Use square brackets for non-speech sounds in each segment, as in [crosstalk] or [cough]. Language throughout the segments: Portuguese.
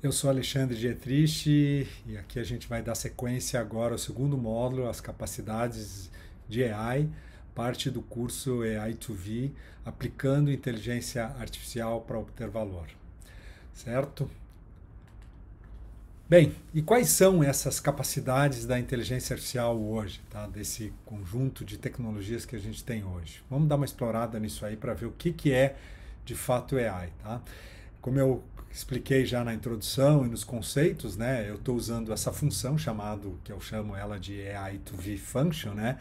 Eu sou Alexandre Dietrich e aqui a gente vai dar sequência agora ao segundo módulo, as capacidades de AI, parte do curso AI2V, aplicando inteligência artificial para obter valor. Certo? Bem, e quais são essas capacidades da inteligência artificial hoje, tá? desse conjunto de tecnologias que a gente tem hoje? Vamos dar uma explorada nisso aí para ver o que, que é de fato AI. Tá? Como eu expliquei já na introdução e nos conceitos, né? Eu estou usando essa função chamado que eu chamo ela de AI to V function, né?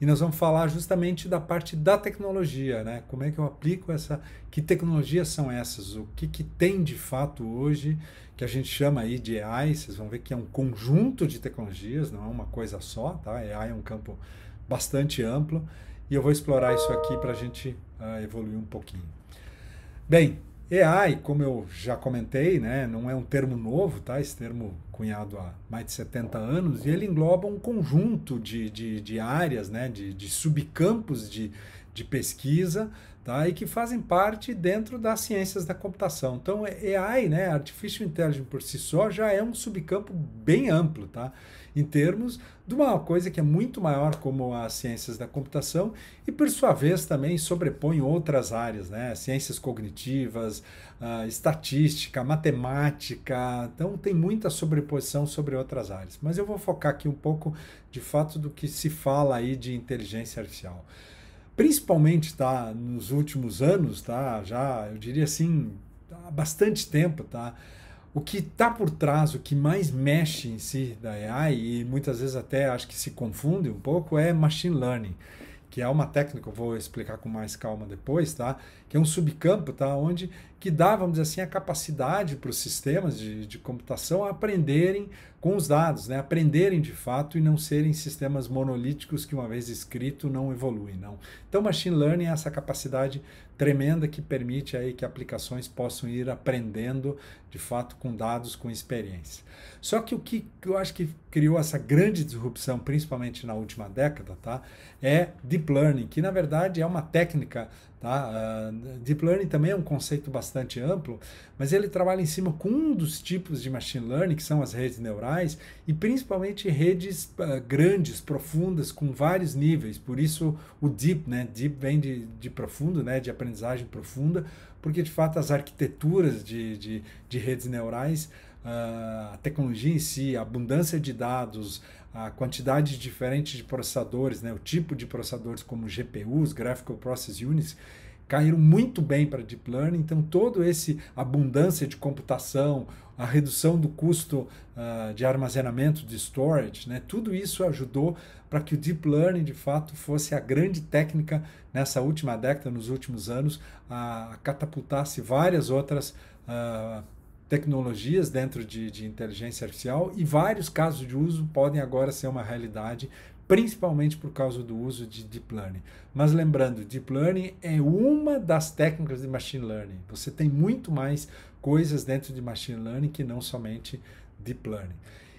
E nós vamos falar justamente da parte da tecnologia, né? Como é que eu aplico essa? Que tecnologias são essas? O que, que tem de fato hoje que a gente chama aí de AI? Vocês vão ver que é um conjunto de tecnologias, não é uma coisa só, tá? AI é um campo bastante amplo e eu vou explorar isso aqui para a gente uh, evoluir um pouquinho. Bem, AI, como eu já comentei, né, não é um termo novo, tá? esse termo cunhado há mais de 70 anos, e ele engloba um conjunto de, de, de áreas, né, de, de subcampos de, de pesquisa tá? e que fazem parte dentro das ciências da computação. Então, AI, né, Artificial Intelligence por si só, já é um subcampo bem amplo. Tá? em termos de uma coisa que é muito maior como as ciências da computação e, por sua vez, também sobrepõe outras áreas, né? ciências cognitivas, uh, estatística, matemática, então tem muita sobreposição sobre outras áreas. Mas eu vou focar aqui um pouco, de fato, do que se fala aí de inteligência artificial principalmente tá, nos últimos anos, tá, já eu diria assim, há bastante tempo, tá, o que está por trás, o que mais mexe em si da AI, e muitas vezes até acho que se confunde um pouco, é machine learning, que é uma técnica, eu vou explicar com mais calma depois, tá? Que é um subcampo, tá? Onde que dá, vamos dizer assim, a capacidade para os sistemas de, de computação aprenderem com os dados, né? Aprenderem de fato e não serem sistemas monolíticos que uma vez escrito não evoluem, não. Então, machine learning é essa capacidade tremenda que permite aí que aplicações possam ir aprendendo de fato com dados, com experiência. Só que o que eu acho que criou essa grande disrupção, principalmente na última década, tá? é deep learning, que na verdade é uma técnica. Tá? Uh, deep learning também é um conceito bastante amplo, mas ele trabalha em cima com um dos tipos de machine learning, que são as redes neurais, e principalmente redes uh, grandes, profundas, com vários níveis. Por isso o deep, né? deep vem de, de profundo, né? de aprendizagem profunda, porque de fato as arquiteturas de, de, de redes neurais, ah, a tecnologia em si, a abundância de dados, a quantidade diferente de processadores, né, o tipo de processadores como GPUs, Graphical Process Units, caíram muito bem para Deep Learning, então todo esse abundância de computação, a redução do custo uh, de armazenamento, de storage, né? tudo isso ajudou para que o Deep Learning de fato fosse a grande técnica nessa última década, nos últimos anos, a catapultasse várias outras uh, tecnologias dentro de, de inteligência artificial e vários casos de uso podem agora ser uma realidade principalmente por causa do uso de deep learning. Mas lembrando, deep learning é uma das técnicas de machine learning. Você tem muito mais coisas dentro de machine learning que não somente deep learning.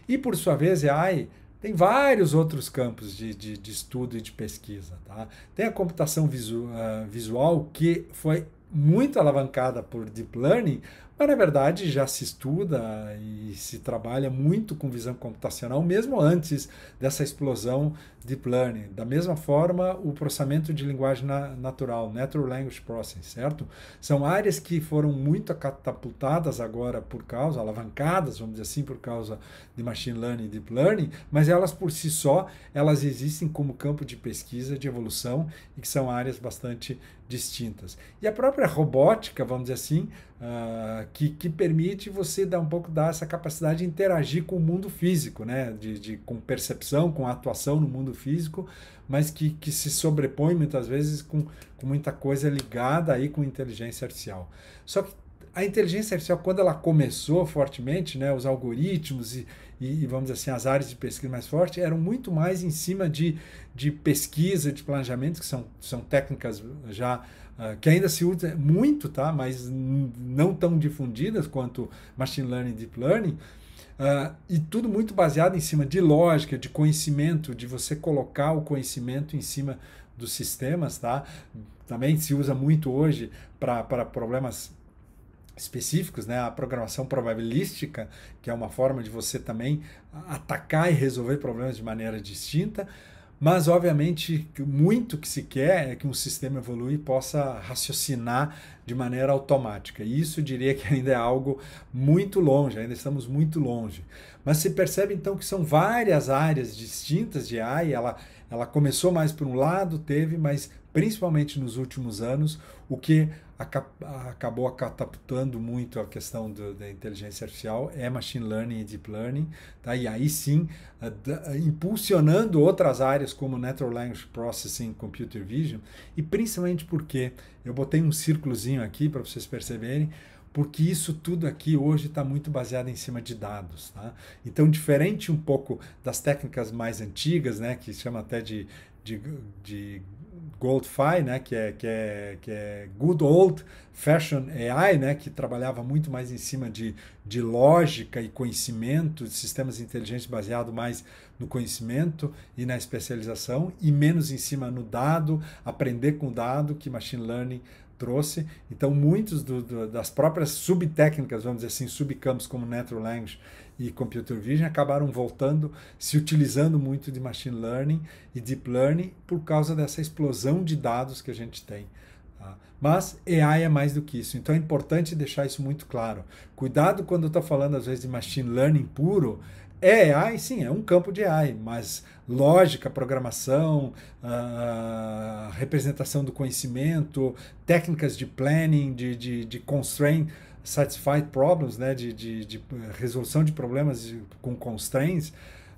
E por sua vez, AI tem vários outros campos de, de, de estudo e de pesquisa. Tá? Tem a computação visu, uh, visual, que foi muito alavancada por deep learning, mas, na verdade, já se estuda e se trabalha muito com visão computacional, mesmo antes dessa explosão deep learning. Da mesma forma, o processamento de linguagem na natural, natural language processing, certo? São áreas que foram muito catapultadas agora por causa, alavancadas, vamos dizer assim, por causa de machine learning e deep learning, mas elas por si só, elas existem como campo de pesquisa, de evolução, e que são áreas bastante distintas. E a própria robótica, vamos dizer assim, Uh, que, que, permite você dar um pouco dessa capacidade de interagir com o mundo físico, né? De, de com percepção, com atuação no mundo físico, mas que, que se sobrepõe muitas vezes com, com, muita coisa ligada aí com inteligência artificial. Só que a inteligência artificial, quando ela começou fortemente, né, os algoritmos e, e vamos dizer assim, as áreas de pesquisa mais fortes eram muito mais em cima de, de pesquisa, de planejamento, que são, são técnicas já ah, que ainda se usa muito, tá? mas não tão difundidas quanto machine learning e deep learning, uh, e tudo muito baseado em cima de lógica, de conhecimento, de você colocar o conhecimento em cima dos sistemas, tá? Também se usa muito hoje para problemas específicos, né? A programação probabilística, que é uma forma de você também atacar e resolver problemas de maneira distinta. Mas, obviamente, muito que se quer é que um sistema evolui e possa raciocinar de maneira automática. E isso eu diria que ainda é algo muito longe, ainda estamos muito longe. Mas se percebe então que são várias áreas distintas de AI, ela, ela começou mais por um lado, teve, mas principalmente nos últimos anos, o que acabou catapultando muito a questão do, da inteligência artificial é machine learning e deep learning, tá? e aí sim, impulsionando outras áreas como natural language processing, computer vision, e principalmente porque, eu botei um círculozinho aqui para vocês perceberem, porque isso tudo aqui hoje está muito baseado em cima de dados. Tá? Então, diferente um pouco das técnicas mais antigas, né, que chama até de, de, de GoldFi, né, que é, que é, que é Good Old Fashion AI, né, que trabalhava muito mais em cima de, de lógica e conhecimento, de sistemas inteligentes baseado mais no conhecimento e na especialização e menos em cima no dado, aprender com o dado que machine learning trouxe. Então, muitos do, do, das próprias subtécnicas, vamos dizer assim, subcampos como natural language e computer vision acabaram voltando, se utilizando muito de machine learning e deep learning por causa dessa explosão de dados que a gente tem. Tá? Mas AI é mais do que isso, então é importante deixar isso muito claro. Cuidado quando eu estou falando às vezes de machine learning puro, é AI, sim, é um campo de AI, mas lógica, programação, uh, representação do conhecimento, técnicas de planning, de, de, de constraint, satisfied problems, né, de, de, de eh, resolução de problemas com constraints,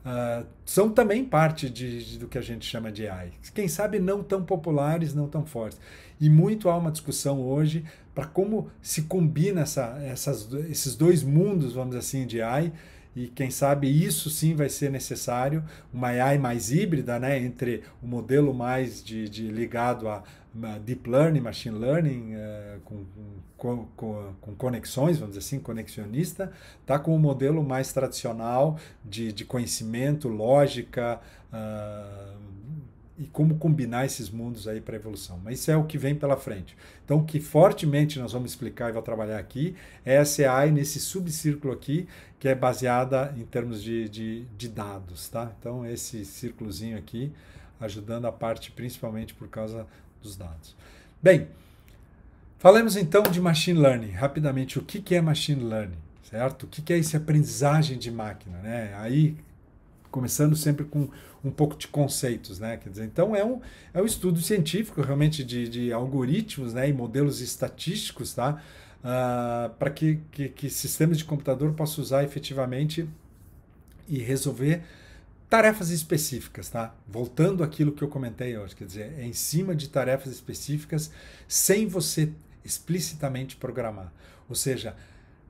uh, são também parte de, do que a gente chama de AI. Quem sabe não tão populares, não tão fortes. E muito há uma discussão hoje para como se combina essa, essas, esses dois mundos, vamos assim, de AI, e quem sabe isso sim vai ser necessário, uma AI mais híbrida, né, entre o modelo mais de, de ligado a, a deep learning, machine learning, uh, com, com com, com, conexões, vamos dizer assim, conexionista, está com o um modelo mais tradicional de, de conhecimento, lógica uh, e como combinar esses mundos aí para a evolução. Mas isso é o que vem pela frente. Então, o que fortemente nós vamos explicar e vou trabalhar aqui é a AI nesse subcírculo aqui, que é baseada em termos de, de, de dados, tá? Então, esse círculozinho aqui ajudando a parte principalmente por causa dos dados. Bem, Falemos então de machine learning, rapidamente. O que, que é machine learning, certo? O que, que é esse aprendizagem de máquina, né? Aí, começando sempre com um pouco de conceitos, né? Quer dizer, então é um, é um estudo científico realmente de, de algoritmos né? e modelos estatísticos, tá? Uh, para que, que, que sistemas de computador possam usar efetivamente e resolver tarefas específicas, tá? Voltando àquilo que eu comentei hoje, quer dizer, é em cima de tarefas específicas, sem você explicitamente programar. Ou seja,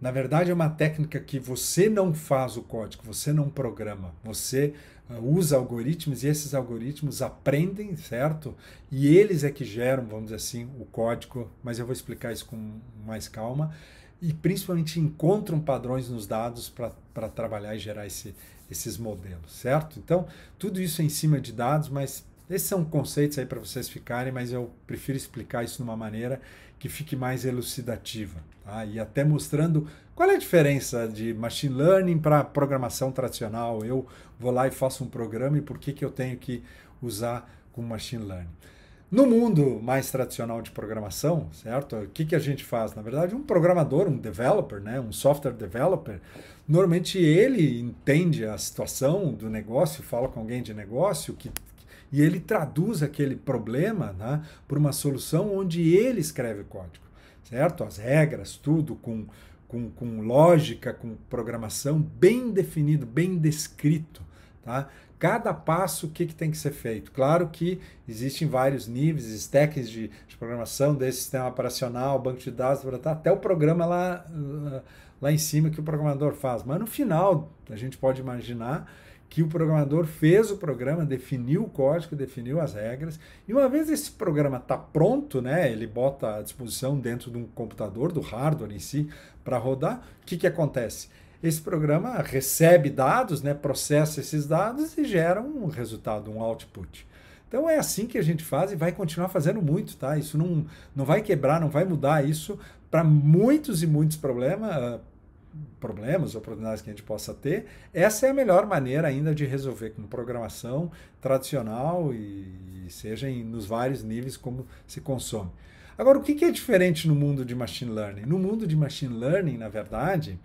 na verdade é uma técnica que você não faz o código, você não programa, você uh, usa algoritmos e esses algoritmos aprendem, certo? E eles é que geram, vamos dizer assim, o código, mas eu vou explicar isso com mais calma. E principalmente encontram padrões nos dados para trabalhar e gerar esse, esses modelos, certo? Então, tudo isso é em cima de dados, mas esses são conceitos aí para vocês ficarem, mas eu prefiro explicar isso de uma maneira que fique mais elucidativa. Tá? E até mostrando qual é a diferença de machine learning para programação tradicional. Eu vou lá e faço um programa e por que, que eu tenho que usar com machine learning. No mundo mais tradicional de programação, certo? O que, que a gente faz? Na verdade, um programador, um developer, né? um software developer, normalmente ele entende a situação do negócio, fala com alguém de negócio que e ele traduz aquele problema né, por uma solução onde ele escreve o código, certo? As regras, tudo com, com, com lógica, com programação bem definido, bem descrito. Tá? Cada passo, o que, que tem que ser feito? Claro que existem vários níveis, stacks de, de programação, desse sistema operacional, banco de dados, até o programa lá, lá em cima que o programador faz. Mas no final, a gente pode imaginar que o programador fez o programa, definiu o código, definiu as regras, e uma vez esse programa está pronto, né, ele bota à disposição dentro de um computador, do hardware em si, para rodar, o que, que acontece? Esse programa recebe dados, né, processa esses dados e gera um resultado, um output. Então é assim que a gente faz e vai continuar fazendo muito, tá? Isso não, não vai quebrar, não vai mudar isso para muitos e muitos problemas, problemas ou problemas que a gente possa ter, essa é a melhor maneira ainda de resolver com programação tradicional e, e seja em, nos vários níveis como se consome. Agora, o que, que é diferente no mundo de machine learning? No mundo de machine learning, na verdade,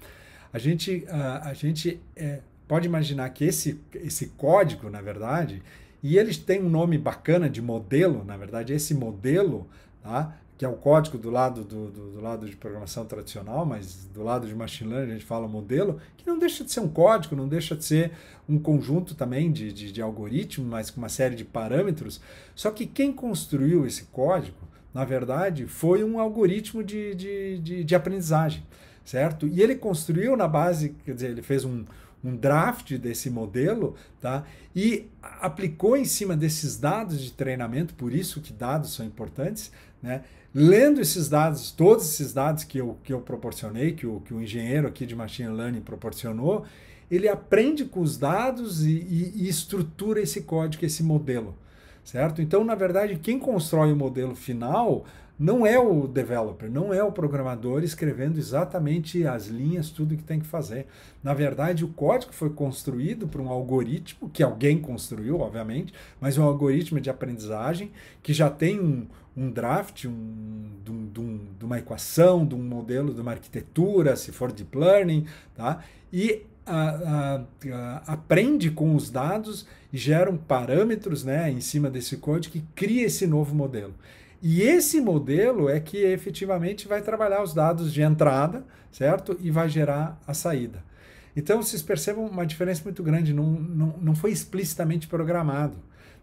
a gente, a, a gente é, pode imaginar que esse, esse código, na verdade, e eles têm um nome bacana de modelo, na verdade, esse modelo, tá? que é o código do lado do, do, do, lado de programação tradicional, mas do lado de machine learning a gente fala modelo, que não deixa de ser um código, não deixa de ser um conjunto também de, de, de algoritmos, mas com uma série de parâmetros. Só que quem construiu esse código, na verdade, foi um algoritmo de, de, de, de aprendizagem, certo? E ele construiu na base, quer dizer, ele fez um, um draft desse modelo, tá? E aplicou em cima desses dados de treinamento, por isso que dados são importantes, né? Lendo esses dados, todos esses dados que eu, que eu proporcionei, que o, que o engenheiro aqui de Machine Learning proporcionou, ele aprende com os dados e, e, e estrutura esse código, esse modelo certo? Então, na verdade, quem constrói o modelo final não é o developer, não é o programador escrevendo exatamente as linhas, tudo que tem que fazer. Na verdade, o código foi construído por um algoritmo, que alguém construiu, obviamente, mas um algoritmo de aprendizagem que já tem um, um draft um, de, um, de uma equação, de um modelo, de uma arquitetura, se for deep learning, tá? e a, a, a, aprende com os dados e geram parâmetros né, em cima desse código que cria esse novo modelo. E esse modelo é que efetivamente vai trabalhar os dados de entrada, certo? E vai gerar a saída. Então, vocês percebam uma diferença muito grande, não, não, não foi explicitamente programado.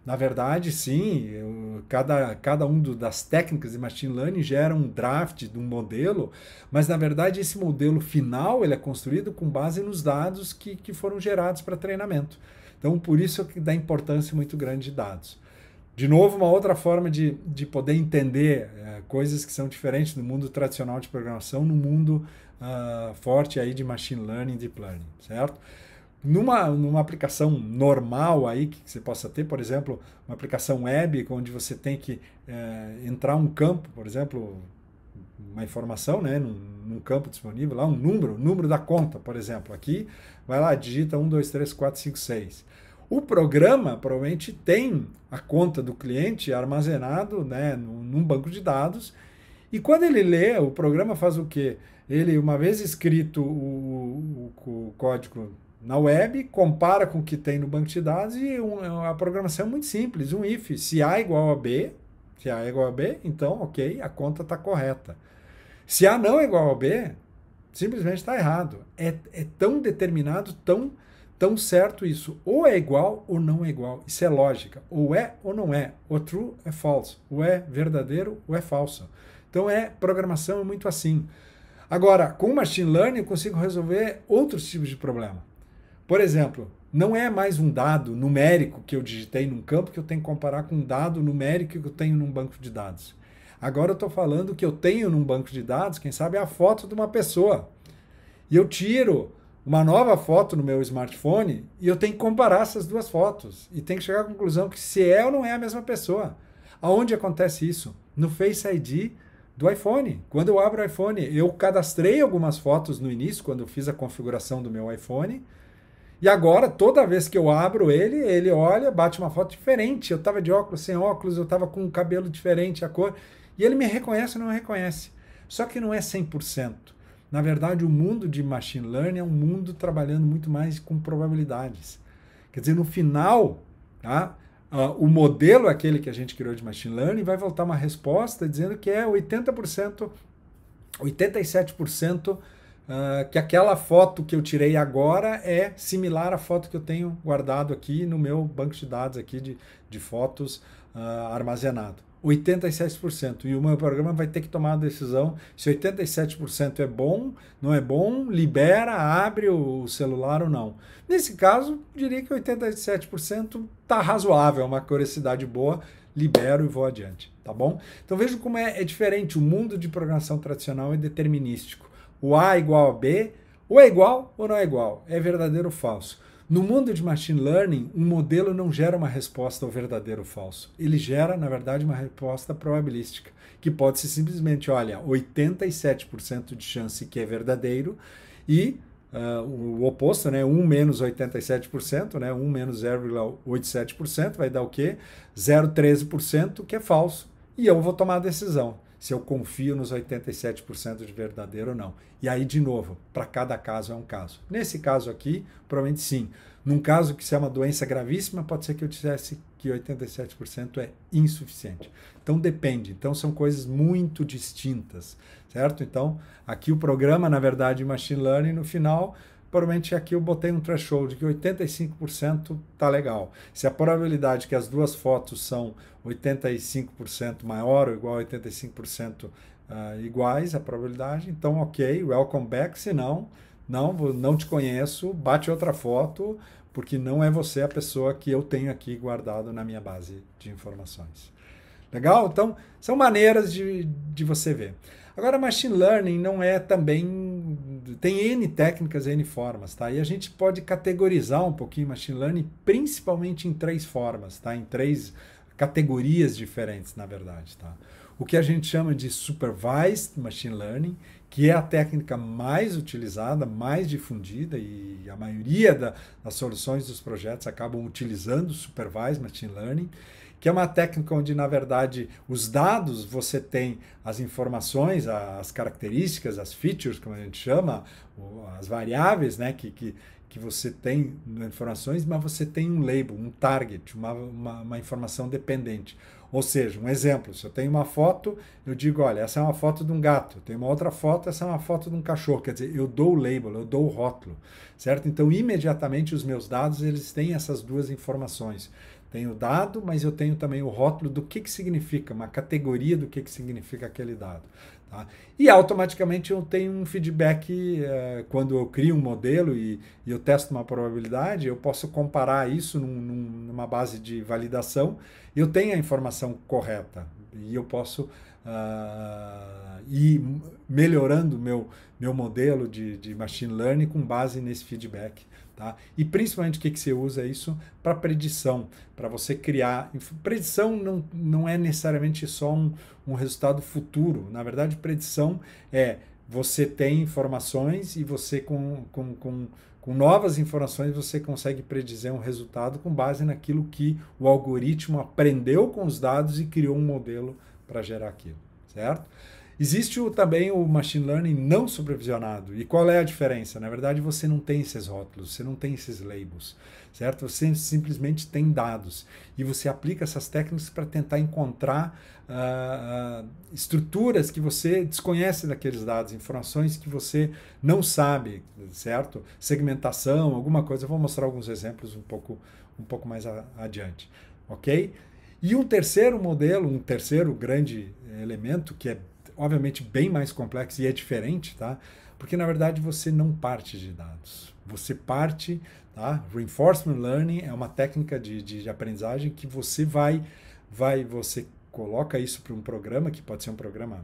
Na verdade, sim, eu, cada, cada um do, das técnicas de machine learning gera um draft de um modelo, mas na verdade esse modelo final ele é construído com base nos dados que, que foram gerados para treinamento. Então, por isso que dá importância muito grande de dados. De novo, uma outra forma de, de poder entender é, coisas que são diferentes do mundo tradicional de programação no mundo uh, forte aí de machine learning, deep learning, certo? Numa, numa aplicação normal aí que você possa ter, por exemplo, uma aplicação web onde você tem que é, entrar um campo, por exemplo, uma informação, né, num, num, campo disponível lá, um número, número da conta, por exemplo. Aqui, vai lá, digita 1, 2, 3, 4, 5, 6. O programa provavelmente tem a conta do cliente armazenado né, num banco de dados. E quando ele lê, o programa faz o quê? Ele, uma vez escrito o, o, o código na web, compara com o que tem no banco de dados e um, a programação é muito simples, um if. Se A igual a B, se A é igual a B, então ok, a conta está correta. Se A não é igual a B, simplesmente está errado. É, é tão determinado, tão tão certo isso ou é igual ou não é igual. Isso é lógica. Ou é ou não é. Ou true é false. Ou é verdadeiro ou é falso. Então é programação é muito assim. Agora, com machine learning eu consigo resolver outros tipos de problema. Por exemplo, não é mais um dado numérico que eu digitei num campo que eu tenho que comparar com um dado numérico que eu tenho num banco de dados. Agora eu estou falando que eu tenho num banco de dados, quem sabe, é a foto de uma pessoa. E eu tiro uma nova foto no meu smartphone e eu tenho que comparar essas duas fotos e tenho que chegar à conclusão que se é ou não é a mesma pessoa. Aonde acontece isso? No Face ID do iPhone. Quando eu abro o iPhone, eu cadastrei algumas fotos no início, quando eu fiz a configuração do meu iPhone. E agora, toda vez que eu abro ele, ele olha, bate uma foto diferente. Eu estava de óculos, sem óculos, eu estava com um cabelo diferente, a cor. E ele me reconhece ou não me reconhece. Só que não é 100%. Na verdade, o mundo de machine learning é um mundo trabalhando muito mais com probabilidades. Quer dizer, no final, tá? Uh, o modelo é aquele que a gente criou de machine learning vai voltar uma resposta dizendo que é 80%, 87% uh, que aquela foto que eu tirei agora é similar à foto que eu tenho guardado aqui no meu banco de dados aqui de, de fotos uh, armazenado. 87%. E o meu programa vai ter que tomar a decisão se 87% é bom, não é bom, libera, abre o celular ou não. Nesse caso, diria que 87% está razoável, é uma curiosidade boa, libero e vou adiante, tá bom? Então vejo como é, é diferente o mundo de programação tradicional é determinístico. O A igual a B, ou é igual ou não é igual, é verdadeiro ou falso. No mundo de machine learning, um modelo não gera uma resposta ao verdadeiro ou falso. Ele gera, na verdade, uma resposta probabilística, que pode ser simplesmente, olha, 87% de chance que é verdadeiro e uh, o oposto, né, 1 menos 87%, né, 1 menos 0,87% vai dar o quê? 0,13% que é falso. E eu vou tomar a decisão se eu confio nos 87% de verdadeiro ou não. E aí, de novo, para cada caso é um caso. Nesse caso aqui, provavelmente sim. Num caso que se é uma doença gravíssima, pode ser que eu dissesse que 87% é insuficiente. Então depende. Então são coisas muito distintas, certo? Então aqui o programa, na verdade, machine learning no final provavelmente aqui eu botei um threshold que 85% tá legal. Se a probabilidade que as duas fotos são 85% maior ou igual a 85% uh, ah, iguais, a probabilidade, então ok, welcome back, se não, não, não te conheço, bate outra foto, porque não é você a pessoa que eu tenho aqui guardado na minha base de informações. Legal? Então, são maneiras de, de você ver. Agora, machine learning não é também. Tem N técnicas, N formas, tá? E a gente pode categorizar um pouquinho machine learning, principalmente em três formas, tá? Em três categorias diferentes, na verdade, tá? O que a gente chama de supervised machine learning, que é a técnica mais utilizada, mais difundida, e a maioria da, das soluções dos projetos acabam utilizando supervised machine learning que é uma técnica onde, na verdade, os dados você tem as informações, as características, as features, como a gente chama, as variáveis né, que, que, que você tem informações, mas você tem um label, um target, uma, uma, uma, informação dependente. Ou seja, um exemplo, se eu tenho uma foto, eu digo, olha, essa é uma foto de um gato, tem uma outra foto, essa é uma foto de um cachorro, quer dizer, eu dou o label, eu dou o rótulo, certo? Então, imediatamente os meus dados, eles têm essas duas informações. Tenho o dado, mas eu tenho também o rótulo do que, que significa, uma categoria do que, que significa aquele dado. Tá? E automaticamente eu tenho um feedback eh, quando eu crio um modelo e, e, eu testo uma probabilidade, eu posso comparar isso num, num, numa base de validação, eu tenho a informação correta e eu posso uh, ir melhorando meu meu modelo de, de machine learning com base nesse feedback Tá? E principalmente o que, que você usa isso para predição, para você criar. Predição não, não é necessariamente só um, um resultado futuro. Na verdade, predição é você tem informações e você com, com, com, com novas informações você consegue predizer um resultado com base naquilo que o algoritmo aprendeu com os dados e criou um modelo para gerar aquilo, certo? Existe o, também o machine learning não supervisionado. E qual é a diferença? Na verdade, você não tem esses rótulos, você não tem esses labels, certo? Você simplesmente tem dados. E você aplica essas técnicas para tentar encontrar uh, uh, estruturas que você desconhece daqueles dados, informações que você não sabe, certo? Segmentação, alguma coisa. Eu vou mostrar alguns exemplos um pouco, um pouco mais a, adiante, ok? E um terceiro modelo, um terceiro grande elemento que é obviamente bem mais complexo e é diferente, tá? Porque na verdade você não parte de dados. Você parte, tá? Reinforcement learning é uma técnica de, de, de aprendizagem que você vai, vai, você coloca isso para um programa que pode ser um programa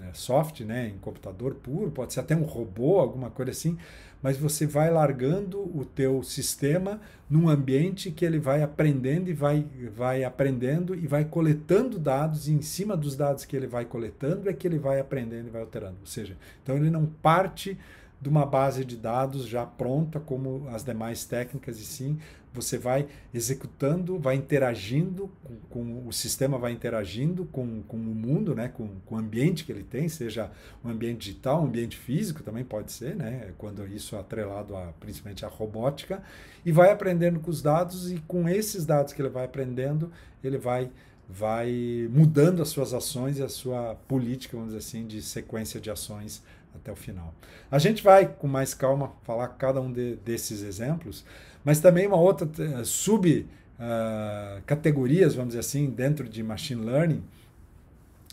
é, soft, né, em computador puro, pode ser até um robô, alguma coisa assim, mas você vai largando o teu sistema num ambiente que ele vai aprendendo e vai, vai aprendendo e vai coletando dados e em cima dos dados que ele vai coletando é que ele vai aprendendo e vai alterando. Ou seja, então ele não parte de uma base de dados já pronta como as demais técnicas e sim você vai executando, vai interagindo com, com o sistema, vai interagindo com, com o mundo, né? Com, com, o ambiente que ele tem, seja um ambiente digital, um ambiente físico também pode ser, né? quando isso é atrelado a, principalmente à robótica, e vai aprendendo com os dados e com esses dados que ele vai aprendendo, ele vai vai mudando as suas ações e a sua política, vamos dizer assim, de sequência de ações até o final. A gente vai, com mais calma, falar cada um de, desses exemplos, mas também uma outra eh, subcategorias, eh, vamos dizer assim, dentro de machine learning,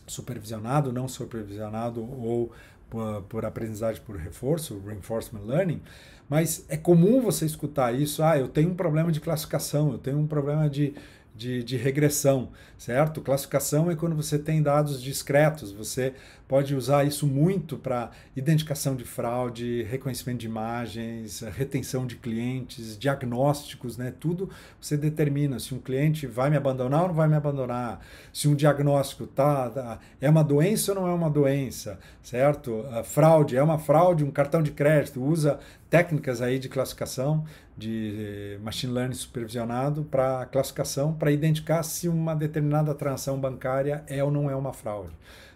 supervisionado, não supervisionado ou por, por, aprendizagem por reforço, reinforcement learning, mas é comum você escutar isso, ah, eu tenho um problema de classificação, eu tenho um problema de, de, de regressão, certo? Classificação é quando você tem dados discretos, você pode usar isso muito para identificação de fraude, reconhecimento de imagens, retenção de clientes, diagnósticos, né? Tudo você determina se um cliente vai me abandonar ou não vai me abandonar, se um diagnóstico tá, tá é uma doença ou não é uma doença, certo? A fraude é uma fraude, um cartão de crédito usa técnicas aí de classificação de eh, machine learning supervisionado para classificação para identificar se uma determinada transação bancária é ou não é uma fraude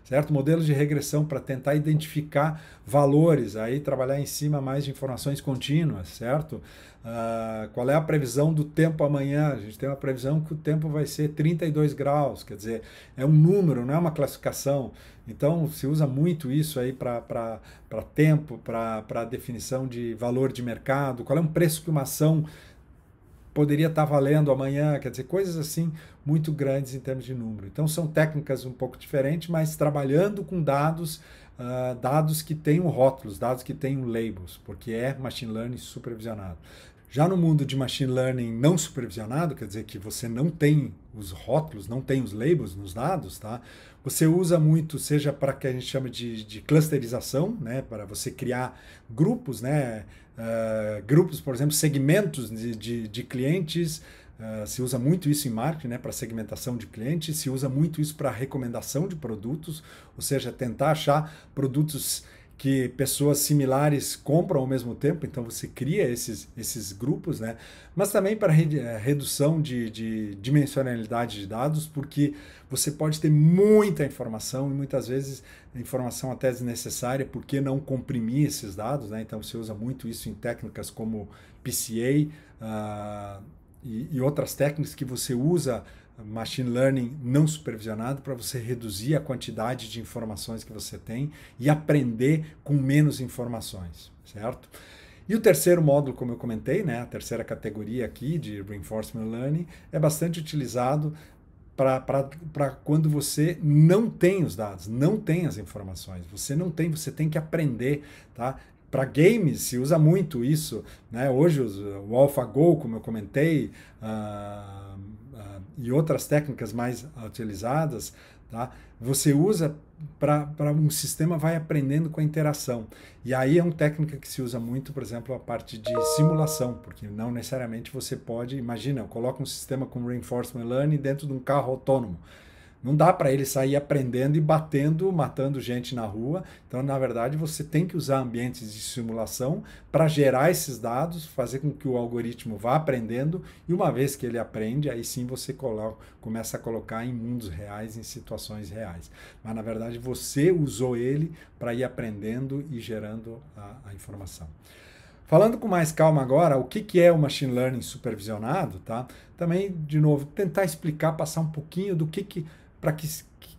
certo? Modelos de regressão para tentar identificar valores, aí trabalhar em cima mais de informações contínuas, certo? Uh, qual é a previsão do tempo amanhã? A gente tem uma previsão que o tempo vai ser 32 graus, quer dizer, é um número, não é uma classificação. Então se usa muito isso aí para tempo, para definição de valor de mercado, qual é um preço que uma ação poderia estar tá valendo amanhã, quer dizer, coisas assim muito grandes em termos de número. Então são técnicas um pouco diferentes, mas trabalhando com dados, uh, dados que tenham rótulos, dados que tenham labels, porque é machine learning supervisionado. Já no mundo de machine learning não supervisionado, quer dizer que você não tem os rótulos, não tem os labels nos dados, tá? Você usa muito, seja para que a gente chama de, de clusterização, né? Para você criar grupos, né? Uh, grupos, por exemplo, segmentos de, de, de clientes, ah, se usa muito isso em marketing, né, para segmentação de clientes, se usa muito isso para recomendação de produtos, ou seja, tentar achar produtos que pessoas similares compram ao mesmo tempo, então você cria esses, esses grupos, né? mas também para eh, redução de, de dimensionalidade de dados, porque você pode ter muita informação e muitas vezes informação até desnecessária, porque não comprimir esses dados? Né? Então você usa muito isso em técnicas como PCA, uh, ah, e, e outras técnicas que você usa machine learning não supervisionado para você reduzir a quantidade de informações que você tem e aprender com menos informações, certo? E o terceiro módulo, como eu comentei, né, a terceira categoria aqui de reinforcement learning é bastante utilizado para quando você não tem os dados, não tem as informações, você não tem, você tem que aprender, tá? Para games se usa muito isso. Né? Hoje o AlphaGo, como eu comentei, uh, uh, e outras técnicas mais utilizadas, tá? você usa para um sistema vai aprendendo com a interação. E aí é uma técnica que se usa muito, por exemplo, a parte de simulação, porque não necessariamente você pode, imagina, eu coloco um sistema com reinforcement learning dentro de um carro autônomo não dá para ele sair aprendendo e batendo, matando gente na rua. Então, na verdade, você tem que usar ambientes de simulação para gerar esses dados, fazer com que o algoritmo vá aprendendo e uma vez que ele aprende, aí sim você coloca, começa a colocar em mundos reais, em situações reais. Mas na verdade, você usou ele para ir aprendendo e gerando a, a informação. Falando com mais calma agora, o que, que é o machine learning supervisionado, tá? Também, de novo, tentar explicar, passar um pouquinho do que, que para que,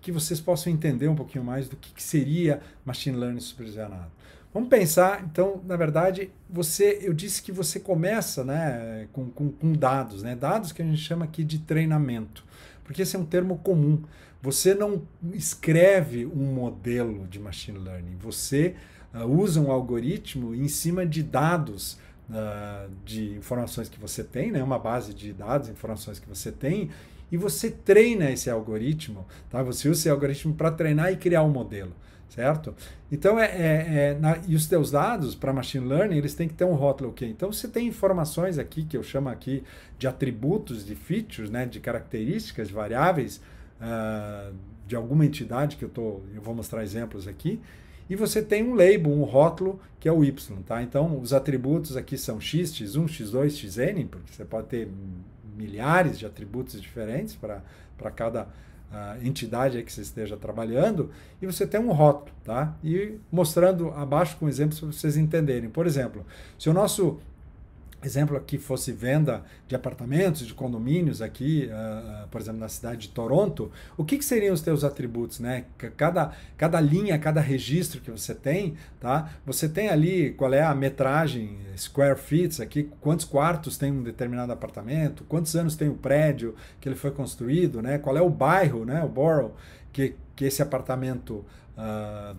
que vocês possam entender um pouquinho mais do que, que seria machine learning supervisionado. Vamos pensar, então, na verdade, você, eu disse que você começa né, com, com, com, dados, né? Dados que a gente chama aqui de treinamento, porque esse é um termo comum. Você não escreve um modelo de machine learning, você uh, usa um algoritmo em cima de dados uh, de informações que você tem, né? Uma base de dados, informações que você tem, e você treina esse algoritmo, tá? Você usa esse algoritmo para treinar e criar um modelo, certo? Então, é, é, é na, e os teus dados para machine learning, eles têm que ter um rótulo ok. Então, você tem informações aqui que eu chamo aqui de atributos, de features, né? De características, de variáveis uh, de alguma entidade que eu tô, eu vou mostrar exemplos aqui. E você tem um label, um rótulo, que é o Y, tá? Então, os atributos aqui são X, X1, X2, Xn, porque você pode ter milhares de atributos diferentes para cada uh, entidade que você esteja trabalhando, e você tem um rótulo, tá? E mostrando abaixo com exemplos para vocês entenderem. Por exemplo, se o nosso exemplo aqui fosse venda de apartamentos, de condomínios aqui, uh, por exemplo, na cidade de Toronto, o que, que, seriam os teus atributos, né? Cada, cada linha, cada registro que você tem, tá? Você tem ali qual é a metragem, square feet aqui, quantos quartos tem um determinado apartamento, quantos anos tem o prédio que ele foi construído, né? Qual é o bairro, né? O borough que, que esse apartamento uh,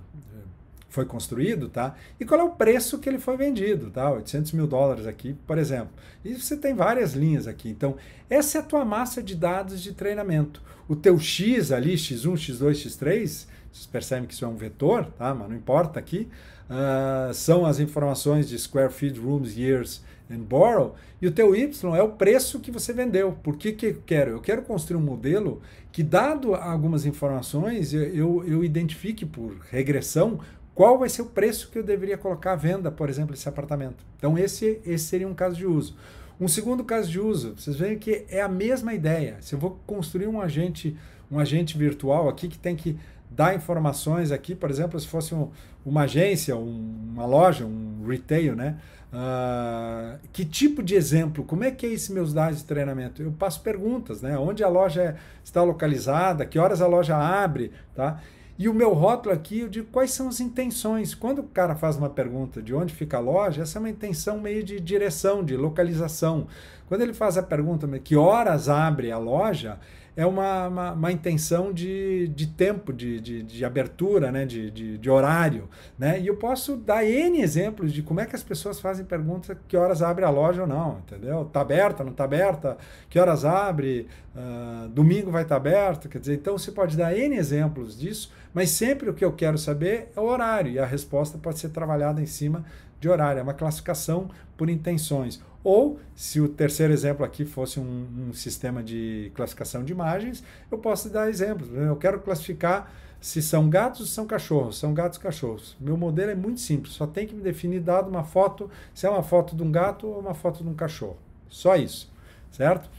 foi construído, tá? E qual é o preço que ele foi vendido, tá? 800 mil dólares aqui, por exemplo. E você tem várias linhas aqui. Então, essa é a tua massa de dados de treinamento. O teu X ali, X1, X2, X3, vocês percebem que isso é um vetor, tá? Mas não importa aqui. Uh, são as informações de square feet, rooms, years and borrow. E o teu Y é o preço que você vendeu. Por que, que eu quero? Eu quero construir um modelo que, dado algumas informações, eu, eu, eu identifique por regressão qual vai ser o preço que eu deveria colocar à venda, por exemplo, esse apartamento. Então, esse, esse seria um caso de uso. Um segundo caso de uso, vocês veem que é a mesma ideia. Se eu vou construir um agente, um agente virtual aqui que tem que dar informações aqui, por exemplo, se fosse um, uma agência, um, uma loja, um retail, né? Uh, que tipo de exemplo? Como é que é esse meus dados de treinamento? Eu passo perguntas, né? Onde a loja está localizada? Que horas a loja abre, tá? E o meu rótulo aqui, eu digo quais são as intenções. Quando o cara faz uma pergunta de onde fica a loja, essa é uma intenção meio de direção, de localização. Quando ele faz a pergunta que horas abre a loja, é uma, uma, uma intenção de, de tempo, de, de, de abertura, né? De, de, de, horário. Né? E eu posso dar N exemplos de como é que as pessoas fazem perguntas que horas abre a loja ou não, entendeu? Está aberta, não está aberta? Que horas abre? Uh, domingo vai estar tá aberto? Quer dizer, então você pode dar N exemplos disso, mas sempre o que eu quero saber é o horário, e a resposta pode ser trabalhada em cima de horário, é uma classificação por intenções. Ou, se o terceiro exemplo aqui fosse um, um sistema de classificação de imagens, eu posso dar exemplos. Eu quero classificar se são gatos ou são cachorros. São gatos cachorros. Meu modelo é muito simples, só tem que me definir, dado uma foto, se é uma foto de um gato ou uma foto de um cachorro. Só isso, certo?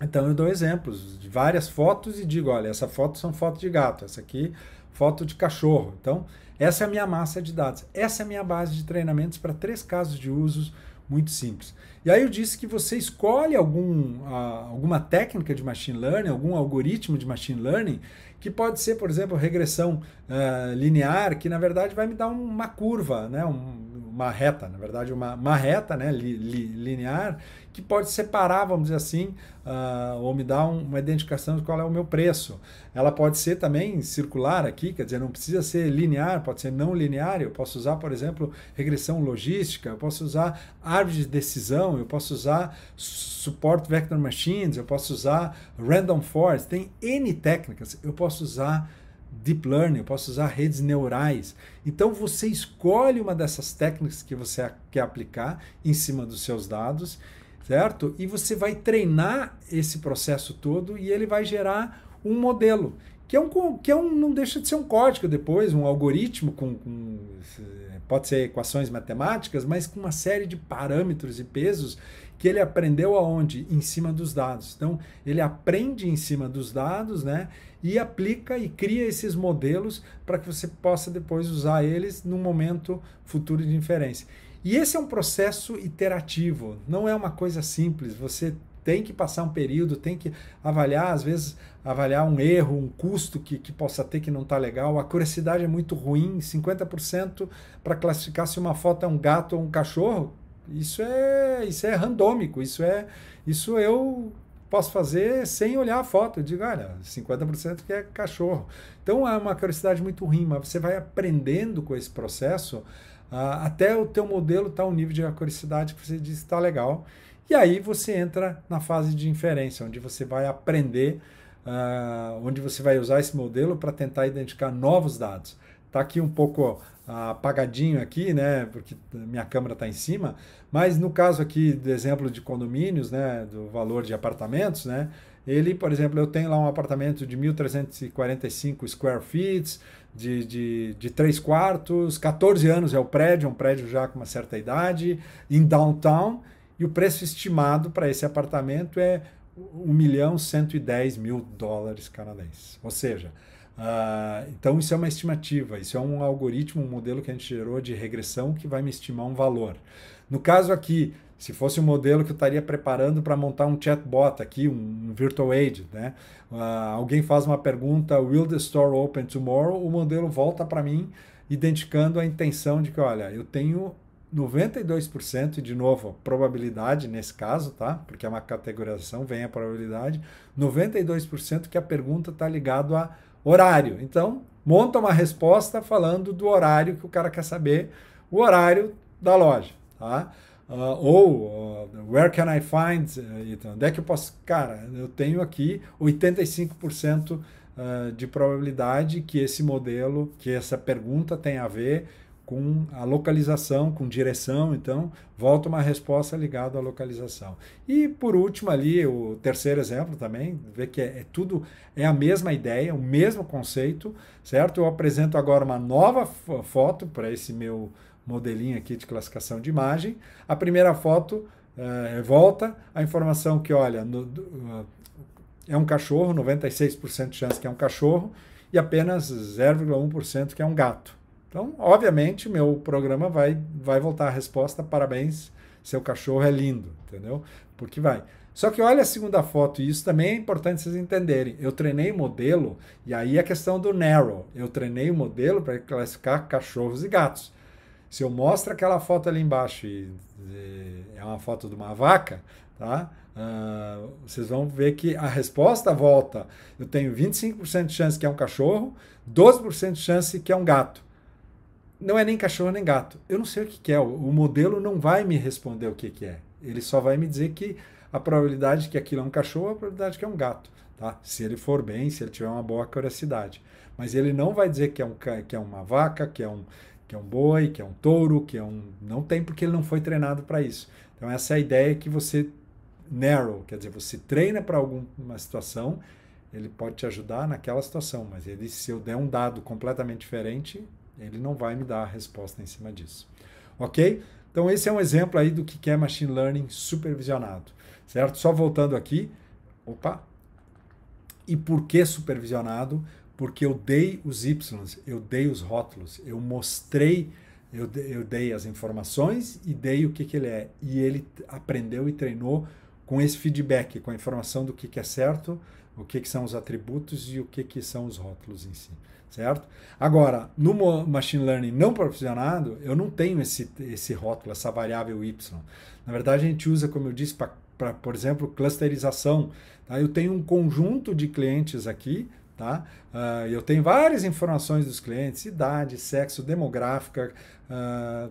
Então eu dou exemplos de várias fotos e digo, olha, essa foto são fotos de gato, essa aqui foto de cachorro. Então essa é a minha massa de dados, essa é a minha base de treinamentos para três casos de usos muito simples. E aí eu disse que você escolhe algum, ah, alguma técnica de machine learning, algum algoritmo de machine learning, que pode ser, por exemplo, regressão uh, linear, que na verdade vai me dar uma curva, né? Um, uma reta, na verdade, uma, uma reta né? Li, li, linear, que pode separar, vamos dizer assim, uh, ah, ou me dar um, uma identificação de qual é o meu preço. Ela pode ser também circular aqui, quer dizer, não precisa ser linear, pode ser não linear. Eu posso usar, por exemplo, regressão logística, eu posso usar árvore de decisão, eu posso usar suporte vector machines, eu posso usar random forest. Tem N técnicas. Eu posso usar deep learning, eu posso usar redes neurais. Então você escolhe uma dessas técnicas que você quer aplicar em cima dos seus dados certo? E você vai treinar esse processo todo e ele vai gerar um modelo, que é um, que é um não deixa de ser um código depois, um algoritmo com, com pode ser equações matemáticas, mas com uma série de parâmetros e pesos que ele aprendeu aonde? Em cima dos dados. Então, ele aprende em cima dos dados, né? E aplica e cria esses modelos para que você possa depois usar eles num momento futuro de inferência. E esse é um processo iterativo, não é uma coisa simples. Você tem que passar um período, tem que avaliar, às vezes, avaliar um erro, um custo que, que possa ter que não está legal. A curiosidade é muito ruim, 50% para classificar se uma foto é um gato ou um cachorro. Isso é, isso é randômico, isso é, isso eu posso fazer sem olhar a foto. Eu digo, olha, 50% que é cachorro. Então é uma curiosidade muito ruim, mas você vai aprendendo com esse processo ah, até o teu modelo está um nível de acuricidade que você diz está legal. E aí você entra na fase de inferência, onde você vai aprender, ah, onde você vai usar esse modelo para tentar identificar novos dados. Está aqui um pouco ah, apagadinho aqui, né, porque minha câmera está em cima, mas no caso aqui do exemplo de condomínios, né, do valor de apartamentos, né, ele, por exemplo, eu tenho lá um apartamento de 1.345 square feet, de, de, de 3 quartos, 14 anos é o prédio, um prédio já com uma certa idade, em downtown, e o preço estimado para esse apartamento é 1 milhão 110 mil dólares canadenses. Ou seja, uh, então isso é uma estimativa, isso é um algoritmo, um modelo que a gente gerou de regressão que vai me estimar um valor. No caso aqui, se fosse um modelo que eu estaria preparando para montar um chatbot aqui, um virtual aid, né? Uh, alguém faz uma pergunta, will the store open tomorrow? O modelo volta para mim identificando a intenção de que, olha, eu tenho 92% de novo, probabilidade nesse caso, tá? Porque é uma categorização, vem a probabilidade, 92% que a pergunta está ligado a horário. Então, monta uma resposta falando do horário que o cara quer saber, o horário da loja, tá? Uh, ou uh, where can I find it? Eh, Onde é que eu posso? Cara, eu tenho aqui 85% uh, ah, de probabilidade que esse modelo, que essa pergunta tem a ver com a localização, com direção, então volta uma resposta ligada à localização. E por último ali, o terceiro exemplo também, vê que é, é, tudo, é a mesma ideia, o mesmo conceito, certo? Eu apresento agora uma nova foto para esse meu modelinho aqui de classificação de imagem. A primeira foto eh, é, volta a informação que, olha, no, eh, é um cachorro, 96% de chance que é um cachorro, e apenas 0,1% que é um gato. Então, obviamente, meu programa vai, vai voltar a resposta, parabéns, seu cachorro é lindo, entendeu? Porque vai. Só que olha a segunda foto, e isso também é importante vocês entenderem. Eu treinei modelo, e aí a é questão do narrow. Eu treinei o modelo para classificar cachorros e gatos. Se eu mostro aquela foto ali embaixo e, e é uma foto de uma vaca, tá? Uh, vocês vão ver que a resposta volta. Eu tenho 25% de chance que é um cachorro, 12% de chance que é um gato. Não é nem cachorro nem gato. Eu não sei o que, que é. O, modelo não vai me responder o que, que é. Ele só vai me dizer que a probabilidade que aquilo é um cachorro, é a probabilidade que é um gato. Tá? Se ele for bem, se ele tiver uma boa curiosidade. Mas ele não vai dizer que é, um, que é uma vaca, que é um, que é um boi, que é um touro, que é um. Não tem porque ele não foi treinado para isso. Então, essa é a ideia que você narrow, quer dizer, você treina para alguma situação, ele pode te ajudar naquela situação, mas ele, se eu der um dado completamente diferente, ele não vai me dar a resposta em cima disso. Ok? Então, esse é um exemplo aí do que é Machine Learning supervisionado, certo? Só voltando aqui. Opa! E por que supervisionado? porque eu dei os Ys, eu dei os rótulos, eu mostrei, eu, eu dei as informações e dei o que, que ele é. E ele aprendeu e treinou com esse feedback, com a informação do que, que é certo, o que, que são os atributos e o que, que são os rótulos em si, certo? Agora, no machine learning não profissionado, eu não tenho esse, esse rótulo, essa variável y. Na verdade, a gente usa, como eu disse, para, por exemplo, clusterização. Tá? Eu tenho um conjunto de clientes aqui, Tá? Uh, eu tenho várias informações dos clientes, idade, sexo, demográfica, uh,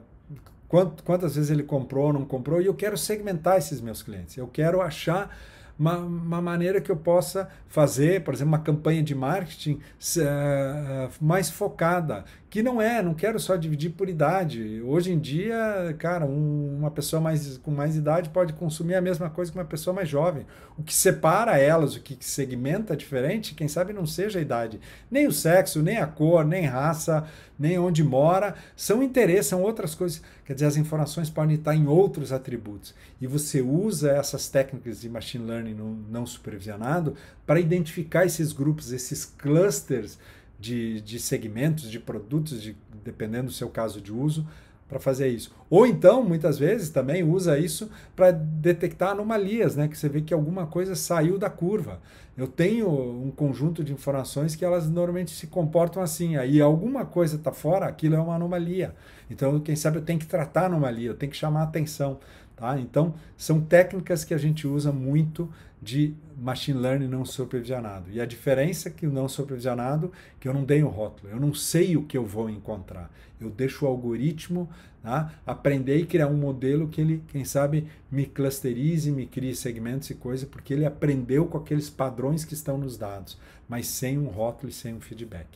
quant, quantas vezes ele comprou, não comprou, e eu quero segmentar esses meus clientes. Eu quero achar uma, uma maneira que eu possa fazer, por exemplo, uma campanha de marketing uh, mais focada, que não é, não quero só dividir por idade. Hoje em dia, cara, um, uma pessoa mais, com mais idade pode consumir a mesma coisa que uma pessoa mais jovem. O que separa elas, o que segmenta diferente, quem sabe não seja a idade. Nem o sexo, nem a cor, nem raça, nem onde mora, são interesses, são outras coisas. Quer dizer, as informações podem estar em outros atributos. E você usa essas técnicas de machine learning não, não supervisionado para identificar esses grupos, esses clusters de, de segmentos, de produtos, de, dependendo do seu caso de uso, para fazer isso. Ou então, muitas vezes, também usa isso para detectar anomalias, né? Que você vê que alguma coisa saiu da curva. Eu tenho um conjunto de informações que elas normalmente se comportam assim. Aí alguma coisa está fora, aquilo é uma anomalia. Então, quem sabe eu tenho que tratar a anomalia, eu tenho que chamar a atenção. Tá? Então, são técnicas que a gente usa muito de machine learning não supervisionado. E a diferença é que o não supervisionado, que eu não dei o rótulo, eu não sei o que eu vou encontrar. Eu deixo o algoritmo tá? aprender e criar um modelo que ele, quem sabe, me clusterize, me crie segmentos e coisa, porque ele aprendeu com aqueles padrões que estão nos dados, mas sem um rótulo e sem um feedback.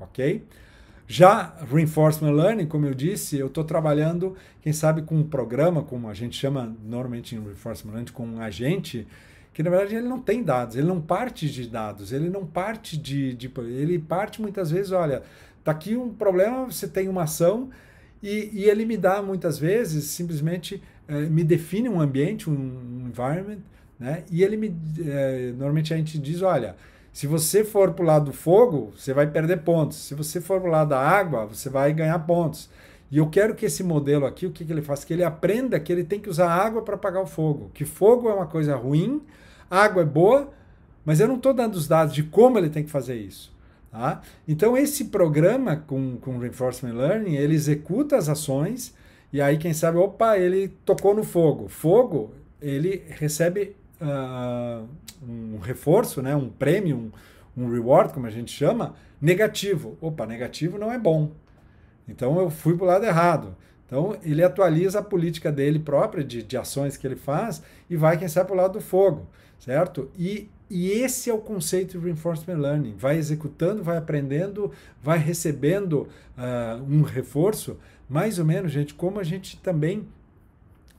Ok? Já Reinforcement Learning, como eu disse, eu estou trabalhando, quem sabe, com um programa, como a gente chama normalmente em Reinforcement Learning, com um agente, que na verdade ele não tem dados, ele não parte de dados, ele não parte de. de ele parte muitas vezes, olha, está aqui um problema, você tem uma ação, e, e ele me dá muitas vezes, simplesmente eh, me define um ambiente, um, um environment, né? e ele me. Eh, normalmente a gente diz, olha se você for para o lado do fogo, você vai perder pontos. Se você for para o lado da água, você vai ganhar pontos. E eu quero que esse modelo aqui, o que, que ele faz? Que ele aprenda que ele tem que usar água para apagar o fogo. Que fogo é uma coisa ruim, água é boa, mas eu não estou dando os dados de como ele tem que fazer isso. Tá? Então, esse programa com, com Reinforcement Learning, ele executa as ações e aí, quem sabe, opa, ele tocou no fogo. Fogo, ele recebe uh, um reforço, né? um prêmio, um, um reward, como a gente chama, negativo. Opa, negativo não é bom. Então eu fui para o lado errado. Então ele atualiza a política dele própria, de, de ações que ele faz, e vai, quem sabe, para o lado do fogo, certo? E, e esse é o conceito de reinforcement learning. Vai executando, vai aprendendo, vai recebendo uh, um reforço, mais ou menos, gente, como a gente também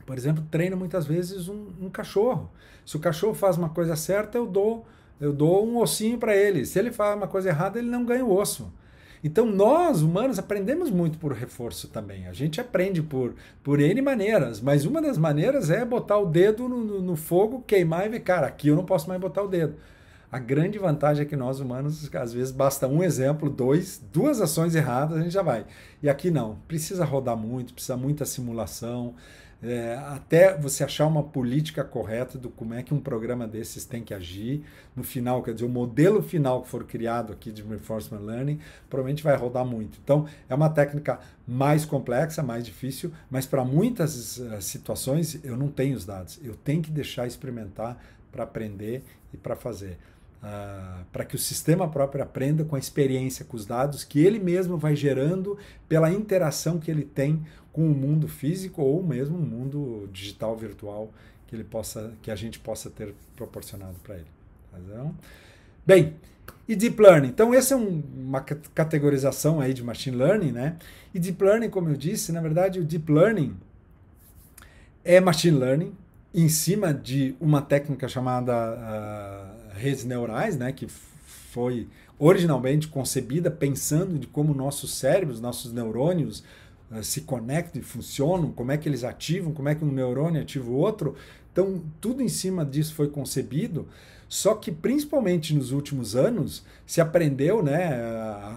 por exemplo, treino muitas vezes um, um, cachorro. Se o cachorro faz uma coisa certa, eu dou eu dou um ossinho para ele. Se ele faz uma coisa errada, ele não ganha o osso. Então nós humanos aprendemos muito por reforço também. A gente aprende por por n maneiras, mas uma das maneiras é botar o dedo no, no, no fogo, queimar e ver, cara, aqui eu não posso mais botar o dedo. A grande vantagem é que nós humanos, às vezes, basta um exemplo, dois, duas ações erradas, a gente já vai. E aqui não, precisa rodar muito, precisa muita simulação, é, até você achar uma política correta do como é que um programa desses tem que agir, no final, quer dizer, o modelo final que for criado aqui de reinforcement learning provavelmente vai rodar muito. Então, é uma técnica mais complexa, mais difícil, mas para muitas uh, situações eu não tenho os dados. Eu tenho que deixar experimentar para aprender e para fazer. Ah, para que o sistema próprio aprenda com a experiência, com os dados que ele mesmo vai gerando pela interação que ele tem com o mundo físico ou mesmo o mundo digital virtual que ele possa, que a gente possa ter proporcionado para ele. Razão? Tá Bem, e deep learning. Então essa é um, uma categorização aí de machine learning, né? E deep learning, como eu disse, na verdade o deep learning é machine learning em cima de uma técnica chamada uh, redes neurais, né, que foi originalmente concebida pensando de como nossos cérebros, nossos neurônios uh, se conectam e funcionam, como é que eles ativam, como é que um neurônio ativa o outro. Então, tudo em cima disso foi concebido. Só que principalmente nos últimos anos se aprendeu, né,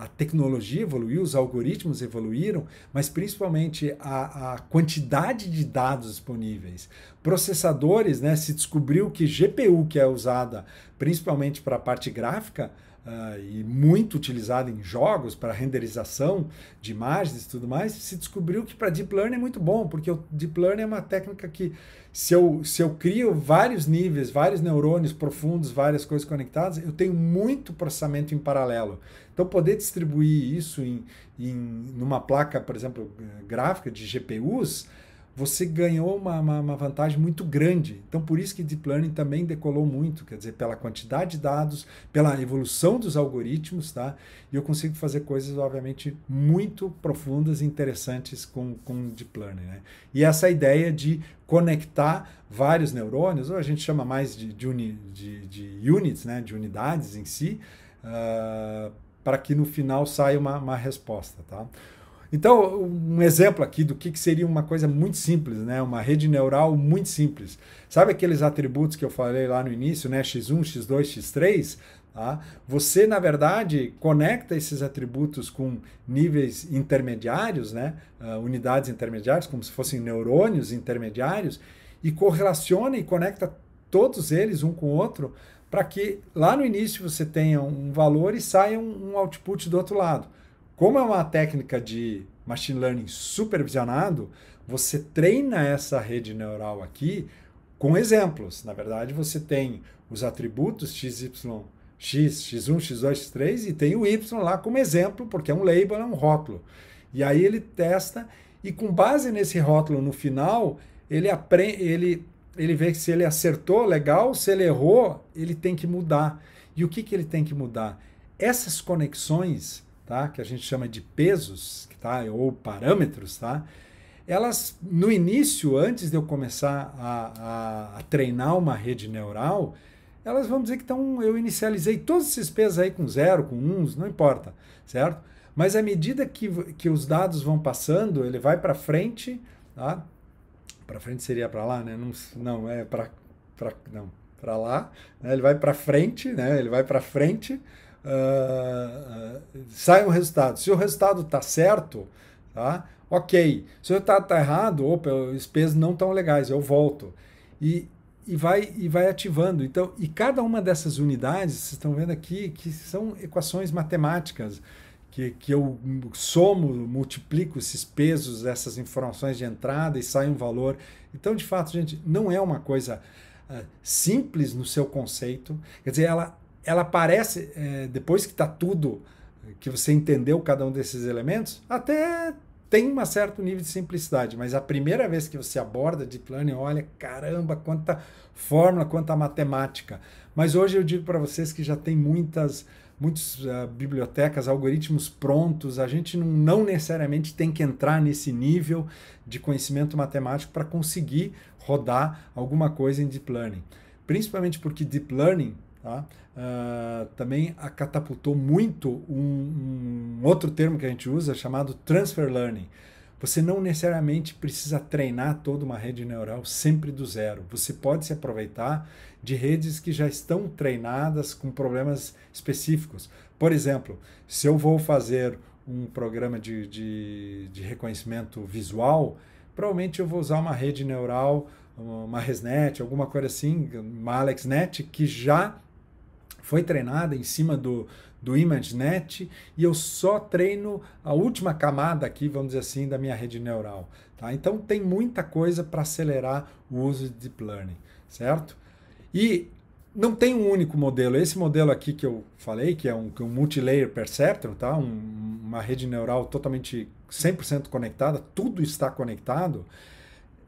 a tecnologia evoluiu, os algoritmos evoluíram, mas principalmente a, a quantidade de dados disponíveis. Processadores, né, se descobriu que GPU que é usada principalmente para a parte gráfica, uh, e muito utilizado em jogos para renderização de imagens e tudo mais, se descobriu que para Deep Learning é muito bom, porque o Deep Learning é uma técnica que, se eu, se eu crio vários níveis, vários neurônios profundos, várias coisas conectadas, eu tenho muito processamento em paralelo. Então, poder distribuir isso em, em numa placa, por exemplo, eh, gráfica de GPUs, você ganhou uma, uma, uma, vantagem muito grande. Então, por isso que Deep Learning também decolou muito, quer dizer, pela quantidade de dados, pela evolução dos algoritmos, tá? E eu consigo fazer coisas, obviamente, muito profundas e interessantes com, com Deep Learning, né? E essa ideia de conectar vários neurônios, ou a gente chama mais de, de, uni, de, de units, né? De unidades em si, uh, para que no final saia uma, uma resposta, tá? Então, um exemplo aqui do que, seria uma coisa muito simples, né? uma rede neural muito simples. Sabe aqueles atributos que eu falei lá no início, né? x1, x2, x3? Tá? Você, na verdade, conecta esses atributos com níveis intermediários, né? Uh, unidades intermediárias, como se fossem neurônios intermediários, e correlaciona e conecta todos eles um com o outro para que lá no início você tenha um valor e saia um output do outro lado. Como é uma técnica de machine learning supervisionado, você treina essa rede neural aqui com exemplos. Na verdade, você tem os atributos x, y, x, x1, x2, x3 e tem o y lá como exemplo, porque é um label, é um rótulo. E aí ele testa e com base nesse rótulo no final, ele aprende, ele ele vê que se ele acertou, legal, se ele errou, ele tem que mudar. E o que, que ele tem que mudar? Essas conexões tá? que a gente chama de pesos, tá? ou parâmetros, tá? elas, no início, antes de eu começar a, a, a treinar uma rede neural, elas vão dizer que estão, eu inicializei todos esses pesos aí com zero, com uns, não importa, certo? Mas à medida que, que os dados vão passando, ele vai para frente, tá? Para frente seria para lá, né? Não, não é para não, para lá, né? ele vai para frente, né? Ele vai para frente, uh, sai um resultado. Se o resultado está certo, tá? ok. Se o resultado está errado, opa, os pesos não estão legais, eu volto. E, e vai e vai ativando. Então, e cada uma dessas unidades, vocês estão vendo aqui, que são equações matemáticas, que, que eu somo, multiplico esses pesos, essas informações de entrada e sai um valor. Então, de fato, gente, não é uma coisa ah, simples no seu conceito. Quer dizer, ela ela parece é, depois que está tudo, que você entendeu cada um desses elementos, até tem um certo nível de simplicidade, mas a primeira vez que você aborda deep learning, olha, caramba, quanta fórmula, quanta matemática. Mas hoje eu digo para vocês que já tem muitas muitas uh, ah, bibliotecas, algoritmos prontos, a gente não, não, necessariamente tem que entrar nesse nível de conhecimento matemático para conseguir rodar alguma coisa em deep learning. Principalmente porque deep learning, tá? Uh, também catapultou muito um, um, outro termo que a gente usa chamado transfer learning. Você não necessariamente precisa treinar toda uma rede neural sempre do zero. Você pode se aproveitar de redes que já estão treinadas com problemas específicos. Por exemplo, se eu vou fazer um programa de, de, de reconhecimento visual, provavelmente eu vou usar uma rede neural, uma ResNet, alguma coisa assim, uma AlexNet, que já foi treinada em cima do, do ImageNet e eu só treino a última camada aqui, vamos dizer assim, da minha rede neural. Tá? Então tem muita coisa para acelerar o uso de Deep Learning, certo? E não tem um único modelo. Esse modelo aqui que eu falei, que é um, é um multilayer perceptron, tá? Um, uma rede neural totalmente 100% conectada, tudo está conectado,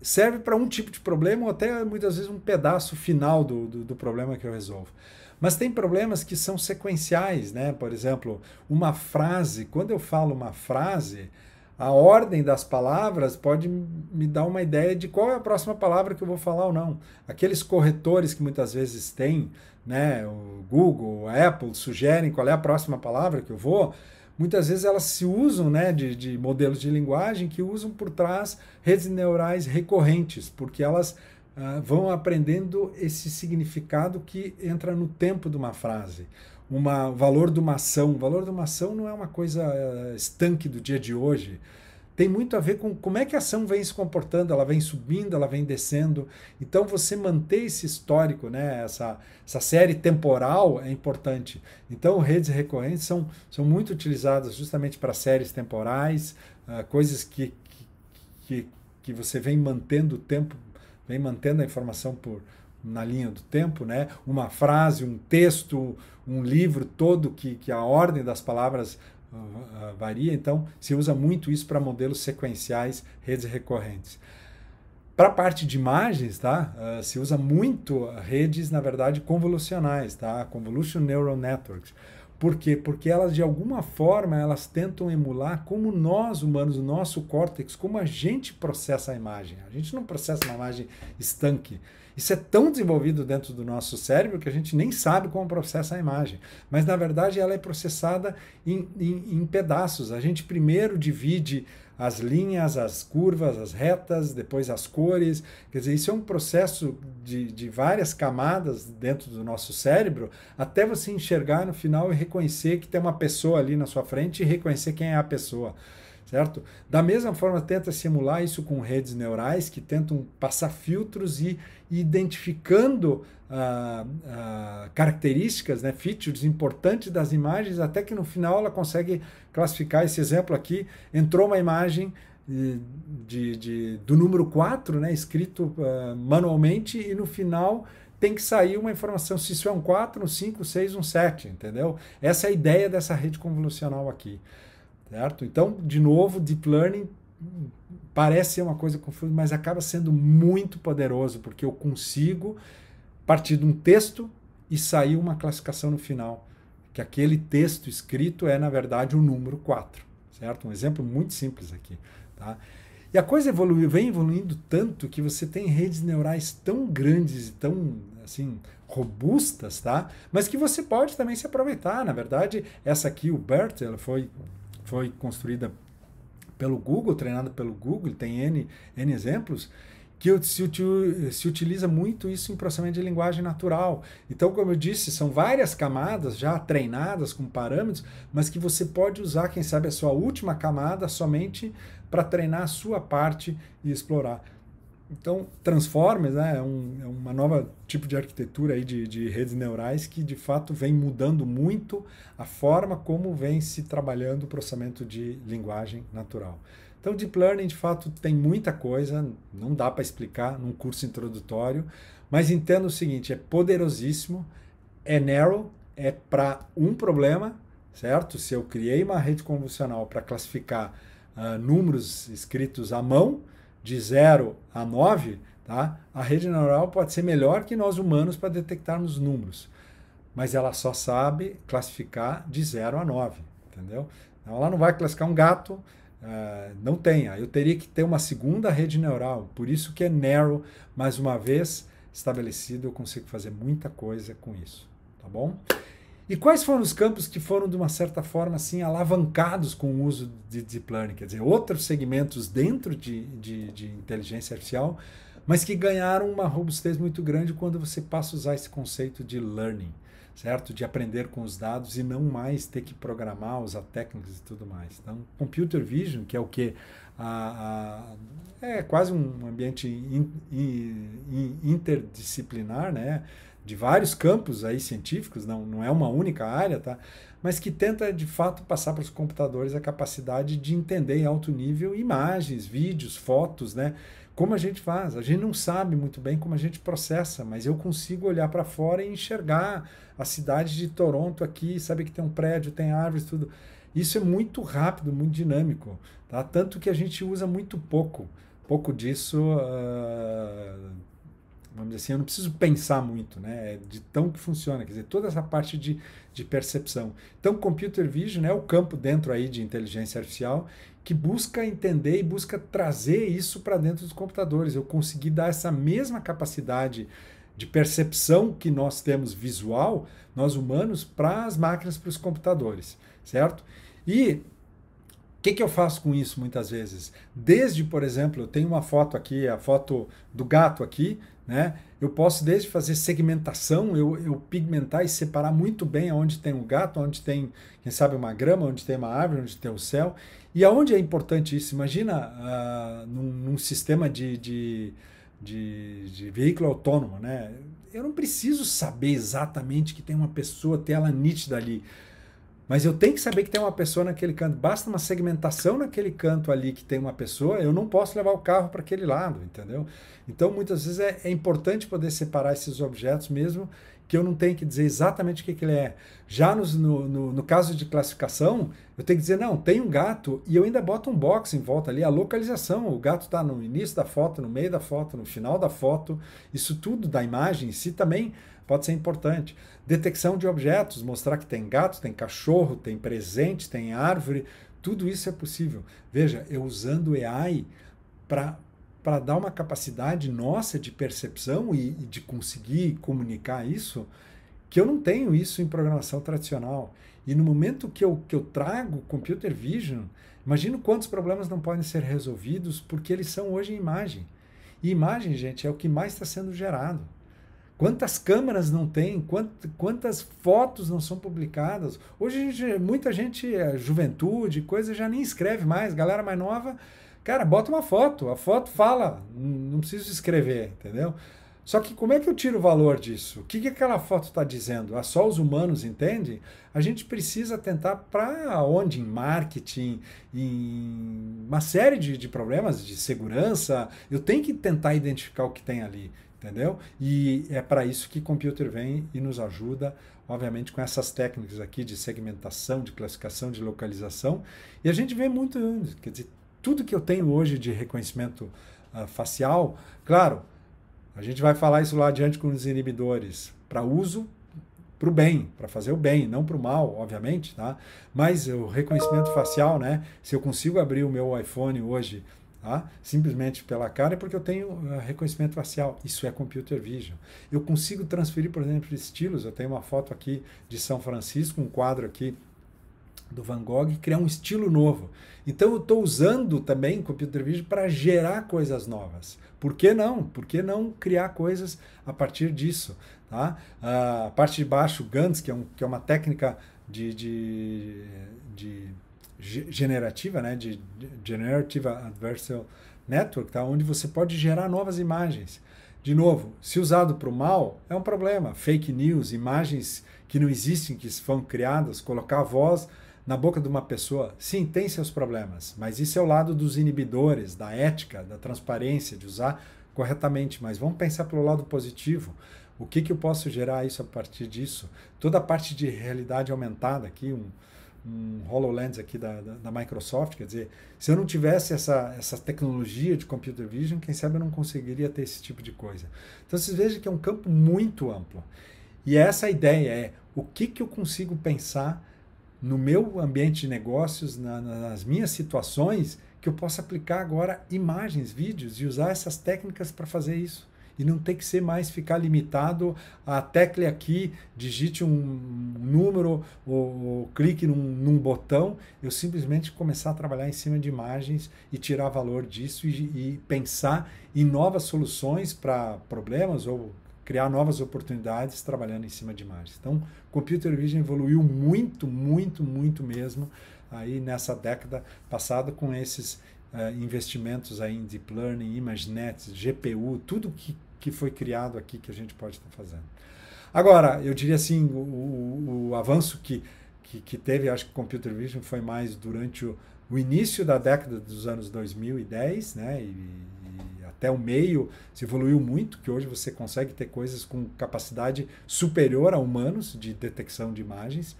serve para um tipo de problema ou até muitas vezes um pedaço final do, do, do problema que eu resolvo. Mas tem problemas que são sequenciais, né? Por exemplo, uma frase, quando eu falo uma frase, a ordem das palavras pode me dar uma ideia de qual é a próxima palavra que eu vou falar ou não. Aqueles corretores que muitas vezes têm, né, o Google, o Apple, sugerem qual é a próxima palavra que eu vou, muitas vezes elas se usam né, de, de modelos de linguagem que usam por trás redes neurais recorrentes, porque elas ah, vão aprendendo esse significado que entra no tempo de uma frase. Uma, o valor de uma ação. O valor de uma ação não é uma coisa eh, estanque do dia de hoje tem muito a ver com como é que a ação vem se comportando, ela vem subindo, ela vem descendo. Então você manter esse histórico, né, essa, essa série temporal é importante. Então redes recorrentes são, são muito utilizadas justamente para séries temporais, uh, coisas que, que, que, que você vem mantendo o tempo vem mantendo a informação por na linha do tempo, né? Uma frase, um texto, um livro todo que, que a ordem das palavras uh, uh, varia. Então, se usa muito isso para modelos sequenciais, redes recorrentes. Para a parte de imagens, tá? Uh, se usa muito redes, na verdade, convolucionais, tá? Convolution Neural Networks por quê? Porque elas, de alguma forma, elas tentam emular como nós, humanos, o nosso córtex, como a gente processa a imagem. A gente não processa uma imagem estanque. Isso é tão desenvolvido dentro do nosso cérebro que a gente nem sabe como processa a imagem. Mas, na verdade, ela é processada em, em, em pedaços. A gente primeiro divide as linhas, as curvas, as retas, depois as cores. Quer dizer, isso é um processo de, de várias camadas dentro do nosso cérebro, até você enxergar no final e reconhecer que tem uma pessoa ali na sua frente e reconhecer quem é a pessoa certo? Da mesma forma, tenta simular isso com redes neurais que tentam passar filtros e identificando ah, características, né, features importantes das imagens, até que no final ela consegue classificar esse exemplo aqui. Entrou uma imagem eh, de, de do número 4, né, escrito ah, manualmente, e no final tem que sair uma informação se isso é um 4, um 5, 6, um 7, entendeu? Essa é a ideia dessa rede convolucional aqui, certo? Então, de novo, Deep Learning parece ser uma coisa confusa, mas acaba sendo muito poderoso, porque eu consigo partir de um texto e sair uma classificação no final, que aquele texto escrito é, na verdade, o número 4, certo? Um exemplo muito simples aqui, tá? E a coisa evoluiu, vem evoluindo tanto que você tem redes neurais tão grandes e tão assim robustas, tá? Mas que você pode também se aproveitar. Na verdade, essa aqui, o BERT, ela foi, foi construída pelo Google, treinada pelo Google, tem N, N exemplos, que se, utiliza muito isso em processamento de linguagem natural. Então, como eu disse, são várias camadas já treinadas com parâmetros, mas que você pode usar, quem sabe, a sua última camada somente para treinar a sua parte e explorar. Então, Transformers né, é, um, é uma nova tipo de arquitetura aí de, de redes neurais que, de fato, vem mudando muito a forma como vem se trabalhando o processamento de linguagem natural. Então, Deep Learning, de fato, tem muita coisa, não dá para explicar num curso introdutório, mas entenda o seguinte, é poderosíssimo, é narrow, é para um problema, certo? Se eu criei uma rede convolucional para classificar uh, números escritos à mão, de 0 a 9, tá? a rede neural pode ser melhor que nós humanos para detectarmos números, mas ela só sabe classificar de 0 a 9, entendeu? Então, ela não vai classificar um gato, Uh, não tenha. Eu teria que ter uma segunda rede neural. Por isso que é narrow. Mais uma vez, estabelecido, eu consigo fazer muita coisa com isso. Tá bom? E quais foram os campos que foram, de uma certa forma, assim, alavancados com o uso de deep learning? Quer dizer, outros segmentos dentro de, de, de inteligência artificial, mas que ganharam uma robustez muito grande quando você passa a usar esse conceito de learning certo? De aprender com os dados e não mais ter que programar, usar técnicas e tudo mais. Então, computer vision, que é o que a, a, é quase um ambiente in, in, interdisciplinar, né? De vários campos aí científicos, não, não é uma única área, tá? Mas que tenta de fato passar para os computadores a capacidade de entender em alto nível imagens, vídeos, fotos, né? Como a gente faz? A gente não sabe muito bem como a gente processa, mas eu consigo olhar para fora e enxergar a cidade de Toronto aqui, sabe que tem um prédio, tem árvores, tudo. Isso é muito rápido, muito dinâmico, tá? Tanto que a gente usa muito pouco. Pouco disso, uh, vamos dizer assim, eu não preciso pensar muito, né? É de tão que funciona, quer dizer, toda essa parte de, de percepção. Então, computer vision é o campo dentro aí de inteligência artificial que busca entender e busca trazer isso para dentro dos computadores. Eu consegui dar essa mesma capacidade de percepção que nós temos visual, nós humanos, para as máquinas, para os computadores, certo? E o que, que eu faço com isso muitas vezes? Desde, por exemplo, eu tenho uma foto aqui, a foto do gato aqui, né? Eu posso desde fazer segmentação, eu, eu, pigmentar e separar muito bem onde tem um gato, onde tem, quem sabe, uma grama, onde tem uma árvore, onde tem o um céu. E aonde é importante isso? Imagina uh, num, num, sistema de, de, de, de, veículo autônomo, né? Eu não preciso saber exatamente que tem uma pessoa, ter ela nítida ali. Mas eu tenho que saber que tem uma pessoa naquele canto. Basta uma segmentação naquele canto ali que tem uma pessoa, eu não posso levar o carro para aquele lado, entendeu? Então, muitas vezes é, é, importante poder separar esses objetos mesmo que eu não tenho que dizer exatamente o que, que ele é. Já nos, no, no, no caso de classificação, eu tenho que dizer, não, tem um gato e eu ainda boto um box em volta ali, a localização. O gato está no início da foto, no meio da foto, no final da foto. Isso tudo da imagem em si também pode ser importante. Detecção de objetos, mostrar que tem gato, tem cachorro, tem presente, tem árvore. Tudo isso é possível. Veja, eu usando AI para para dar uma capacidade nossa de percepção e, e de conseguir comunicar isso, que eu não tenho isso em programação tradicional. E no momento que eu, que eu trago computer vision, imagino quantos problemas não podem ser resolvidos porque eles são hoje em imagem. E imagem, gente, é o que mais está sendo gerado. Quantas câmeras não tem, quantas fotos não são publicadas. Hoje muita gente, é, juventude, coisa, já nem escreve mais. Galera mais nova, cara, bota uma foto. A foto fala, hum, não preciso escrever, entendeu? Só que como é que eu tiro o valor disso? O que, que aquela foto está dizendo? Ah, só os humanos entendem? A gente precisa tentar para onde? Em marketing, em uma série de, de problemas de segurança. Eu tenho que tentar identificar o que tem ali, entendeu? E é para isso que o computer vem e nos ajuda, obviamente, com essas técnicas aqui de segmentação, de classificação, de localização. E a gente vê muito, quer dizer, tudo que eu tenho hoje de reconhecimento uh, facial, claro, a gente vai falar isso lá adiante com os inibidores para uso para o bem, para fazer o bem, não para o mal, obviamente, tá? Mas o reconhecimento facial, né? Se eu consigo abrir o meu iPhone hoje, tá? Simplesmente pela cara, é porque eu tenho eh, reconhecimento facial. Isso é computer vision. Eu consigo transferir, por exemplo, estilos. Eu tenho uma foto aqui de São Francisco, um quadro aqui do Van Gogh criar um estilo novo. Então eu estou usando também computer vision para gerar coisas novas. Por que não? Por que não criar coisas a partir disso? Tá? A parte de baixo, Gantz, que é, um, que é uma técnica de, de, de generativa, né? de, Generative Adversarial Network, tá? onde você pode gerar novas imagens. De novo, se usado para o mal, é um problema. Fake news, imagens que não existem, que foram criadas, colocar a voz na boca de uma pessoa, sim, tem seus problemas, mas isso é o lado dos inibidores, da ética, da transparência, de usar corretamente. Mas vamos pensar pelo lado positivo. O que, que eu posso gerar isso a partir disso? Toda a parte de realidade aumentada aqui, um, um HoloLens aqui da, da, da, Microsoft, quer dizer, se eu não tivesse essa, essa tecnologia de computer vision, quem sabe eu não conseguiria ter esse tipo de coisa. Então vocês vejam que é um campo muito amplo. E essa ideia é o que, que eu consigo pensar no meu ambiente de negócios, na, nas minhas situações, que eu possa aplicar agora imagens, vídeos e usar essas técnicas para fazer isso. E não ter que ser mais ficar limitado a tecla aqui, digite um número ou, ou clique num, num, botão. Eu simplesmente começar a trabalhar em cima de imagens e tirar valor disso e, e pensar em novas soluções para problemas ou criar novas oportunidades trabalhando em cima de imagens. Então, computer vision evoluiu muito, muito, muito mesmo aí nessa década passada com esses uh, investimentos aí em deep learning, ImageNet, GPU, tudo que, que foi criado aqui que a gente pode estar tá fazendo. Agora, eu diria assim, o, o, o avanço que, que, que, teve, acho que computer vision foi mais durante o, o início da década dos anos 2010, né? E, até o meio se evoluiu muito, que hoje você consegue ter coisas com capacidade superior a humanos de detecção de imagens.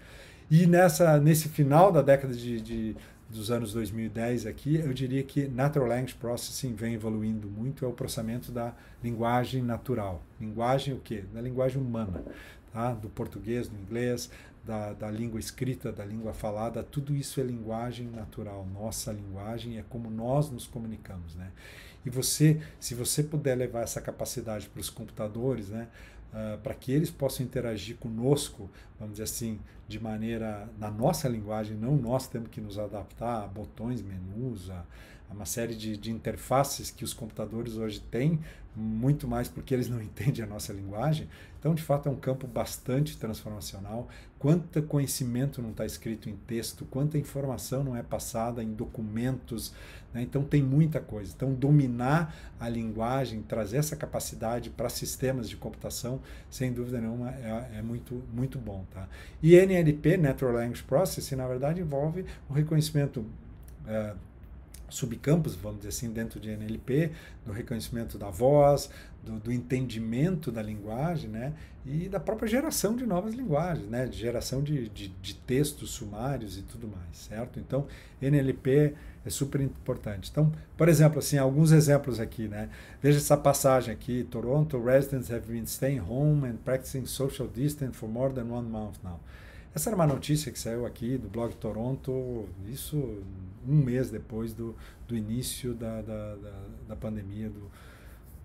E nessa, nesse final da década de, de dos anos 2010 aqui, eu diria que Natural Language Processing vem evoluindo muito, é o processamento da linguagem natural. Linguagem o quê? Da linguagem humana, tá? do português, do inglês, da, da língua escrita, da língua falada, tudo isso é linguagem natural, nossa linguagem, é como nós nos comunicamos. Né? E você, se você puder levar essa capacidade para os computadores, né, uh, para que eles possam interagir conosco, vamos dizer assim, de maneira na nossa linguagem, não nós temos que nos adaptar a botões, menus, a, é uma série de, de interfaces que os computadores hoje têm, muito mais porque eles não [laughs] entendem a nossa linguagem. Então, de fato, é um campo bastante transformacional. Quanto conhecimento não está escrito em texto, quanta informação não é passada em documentos. Né? Então, tem muita coisa. Então, dominar a linguagem, trazer essa capacidade para sistemas de computação, sem dúvida nenhuma, é, é, muito, muito bom. Tá? E NLP, Natural Language Processing, na verdade, envolve o reconhecimento. É, subcampos, vamos dizer assim, dentro de NLP, do reconhecimento da voz, do, do, entendimento da linguagem, né? E da própria geração de novas linguagens, né? De geração de, de, de textos sumários e tudo mais, certo? Então, NLP é super importante. Então, por exemplo, assim, alguns exemplos aqui, né? Veja essa passagem aqui: Toronto residents have been staying home and practicing social distance for more than one month now. Essa era uma notícia que saiu aqui do blog Toronto, isso um mês depois do, do início da, da, da, da pandemia do,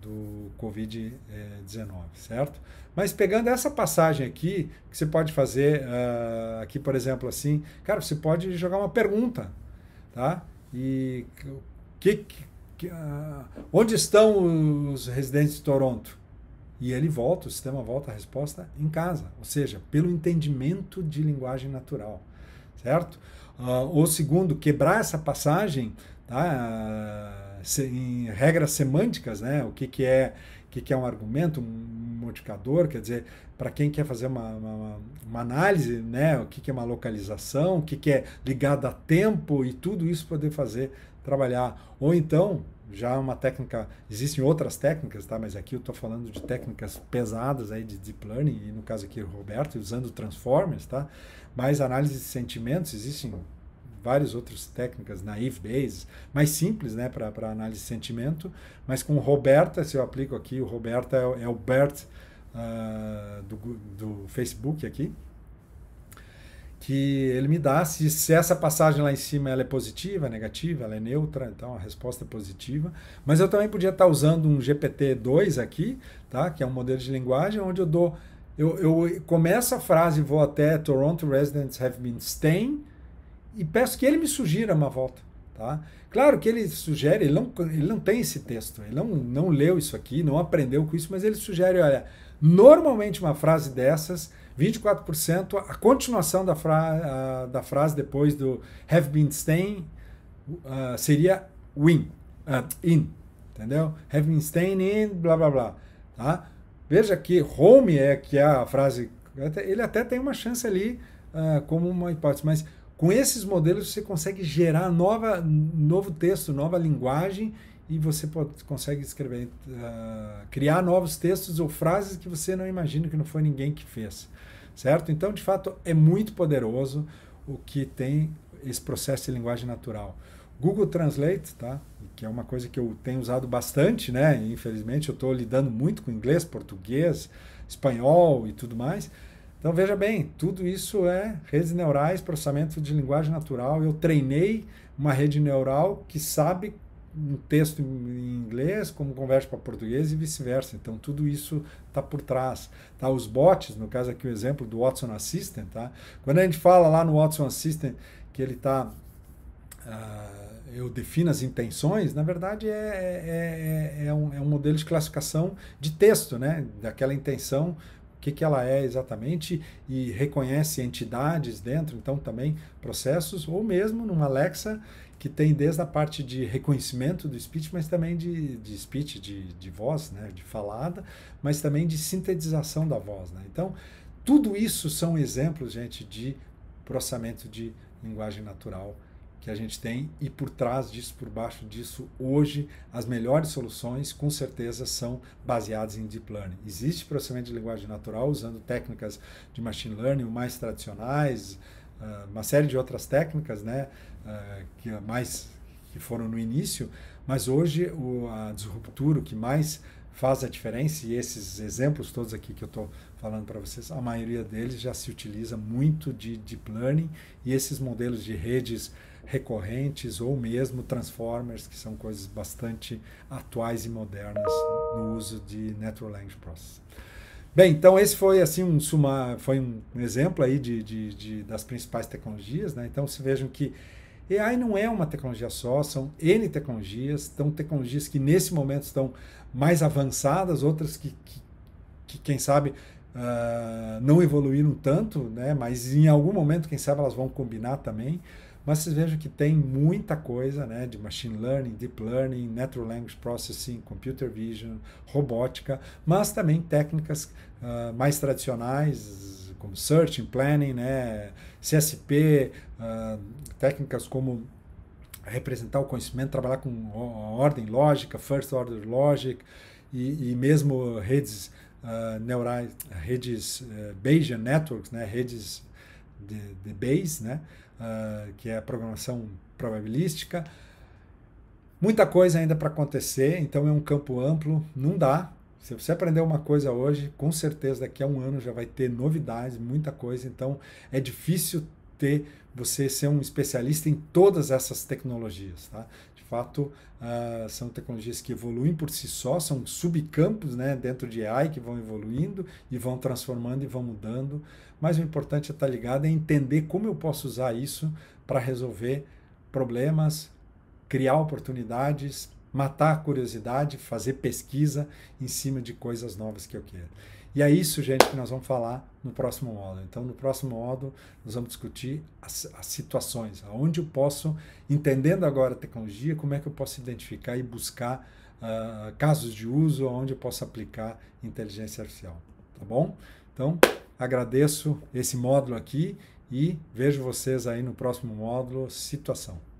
do Covid-19, eh, certo? Mas pegando essa passagem aqui, que você pode fazer uh, aqui, por exemplo, assim, cara, você pode jogar uma pergunta, tá? E que, que, uh, onde estão os residentes de Toronto? E ele volta, o sistema volta a resposta em casa, ou seja, pelo entendimento de linguagem natural, certo? Uh, ah, ou segundo, quebrar essa passagem tá? Ah, em regras semânticas, né? O que, que é o que, que é um argumento, um modificador, quer dizer, para quem quer fazer uma, uma, uma, análise, né? O que, que é uma localização, o que, que é ligado a tempo e tudo isso poder fazer trabalhar. Ou então, já é uma técnica, existem outras técnicas, tá? Mas aqui eu estou falando de técnicas pesadas aí de deep learning, e no caso aqui o Roberto, usando transformers, tá? Mas análise de sentimentos, existem várias outras técnicas, naive base mais simples, né, para análise de sentimento, mas com o Roberta, se eu aplico aqui, o Roberta é, é o Bert uh, do, do Facebook aqui, que ele me dá se, se essa passagem lá em cima ela é positiva, negativa, ela é neutra, então a resposta é positiva. Mas eu também podia estar usando um GPT-2 aqui, tá? que é um modelo de linguagem, onde eu dou. Eu, eu começo a frase, vou até Toronto residents have been staying, e peço que ele me sugira uma volta. Tá? Claro que ele sugere, ele não, ele não tem esse texto, ele não, não leu isso aqui, não aprendeu com isso, mas ele sugere, olha, normalmente uma frase dessas 24% a continuação da, fra da frase depois do have been staying uh, seria win, uh, in, entendeu? Have been staying in, blá blá blá. Tá? Veja que home é que é a frase, ele até tem uma chance ali uh, como uma hipótese, mas com esses modelos você consegue gerar nova, novo texto, nova linguagem e você pode, consegue escrever, uh, criar novos textos ou frases que você não imagina que não foi ninguém que fez certo? Então, de fato, é muito poderoso o que tem esse processo de linguagem natural. Google Translate, tá? que é uma coisa que eu tenho usado bastante, né? infelizmente eu estou lidando muito com inglês, português, espanhol e tudo mais. Então veja bem, tudo isso é redes neurais, processamento de linguagem natural. Eu treinei uma rede neural que sabe um texto em inglês, como converte para português e vice-versa. Então, tudo isso está por trás. Tá? Os bots, no caso aqui o exemplo do Watson Assistant, tá? quando a gente fala lá no Watson Assistant que ele está. Uh, ah, eu defino as intenções, na verdade é é, é, é, é, um, é um modelo de classificação de texto, né? daquela intenção o que, que ela é exatamente e reconhece entidades dentro, então também processos, ou mesmo numa Alexa que tem desde a parte de reconhecimento do speech, mas também de, de speech, de, de voz, né, de falada, mas também de sintetização da voz. Né? Então, tudo isso são exemplos, gente, de processamento de linguagem natural que a gente tem e por trás disso, por baixo disso, hoje as melhores soluções com certeza são baseadas em deep learning. Existe processamento de linguagem natural usando técnicas de machine learning mais tradicionais, ah, uma série de outras técnicas, né? Eh, que mais que foram no início, mas hoje o, a disruptura, o que mais faz a diferença, e esses exemplos todos aqui que eu estou falando para vocês, a maioria deles já se utiliza muito de deep learning e esses modelos de redes recorrentes ou mesmo transformers, que são coisas bastante atuais e modernas no uso de Natural Language Processing. Bem, então esse foi assim um suma, foi um exemplo aí de, de, de das principais tecnologias, né? Então se vejam que AI não é uma tecnologia só, são N tecnologias, estão tecnologias que nesse momento estão mais avançadas, outras que, que, que quem sabe, uh, não evoluíram tanto, né? mas em algum momento, quem sabe, elas vão combinar também. Mas vocês vejam que tem muita coisa né, de machine learning, deep learning, natural language processing, computer vision, robótica, mas também técnicas uh, mais tradicionais, como Searching, Planning, né, CSP, uh, ah, técnicas como representar o conhecimento, trabalhar com ordem lógica, First Order Logic, e, e mesmo redes uh, neurais, redes uh, Bayesian Networks, né, redes de, de Bayes, né, ah, que é a programação probabilística, Muita coisa ainda para acontecer, então é um campo amplo, não dá se você aprender uma coisa hoje, com certeza daqui a um ano já vai ter novidades, muita coisa. Então é difícil ter você ser um especialista em todas essas tecnologias, tá? De fato, uh, são tecnologias que evoluem por si só, são subcampos, né, dentro de AI que vão evoluindo e vão transformando e vão mudando. Mas o importante é estar ligado é entender como eu posso usar isso para resolver problemas, criar oportunidades, matar a curiosidade, fazer pesquisa em cima de coisas novas que eu quero. E é isso, gente, que nós vamos falar no próximo módulo. Então, no próximo módulo, nós vamos discutir as, as situações, aonde eu posso, entendendo agora a tecnologia, como é que eu posso identificar e buscar uh, casos de uso, onde eu posso aplicar inteligência artificial. Tá bom? Então, agradeço esse módulo aqui e vejo vocês aí no próximo módulo Situação.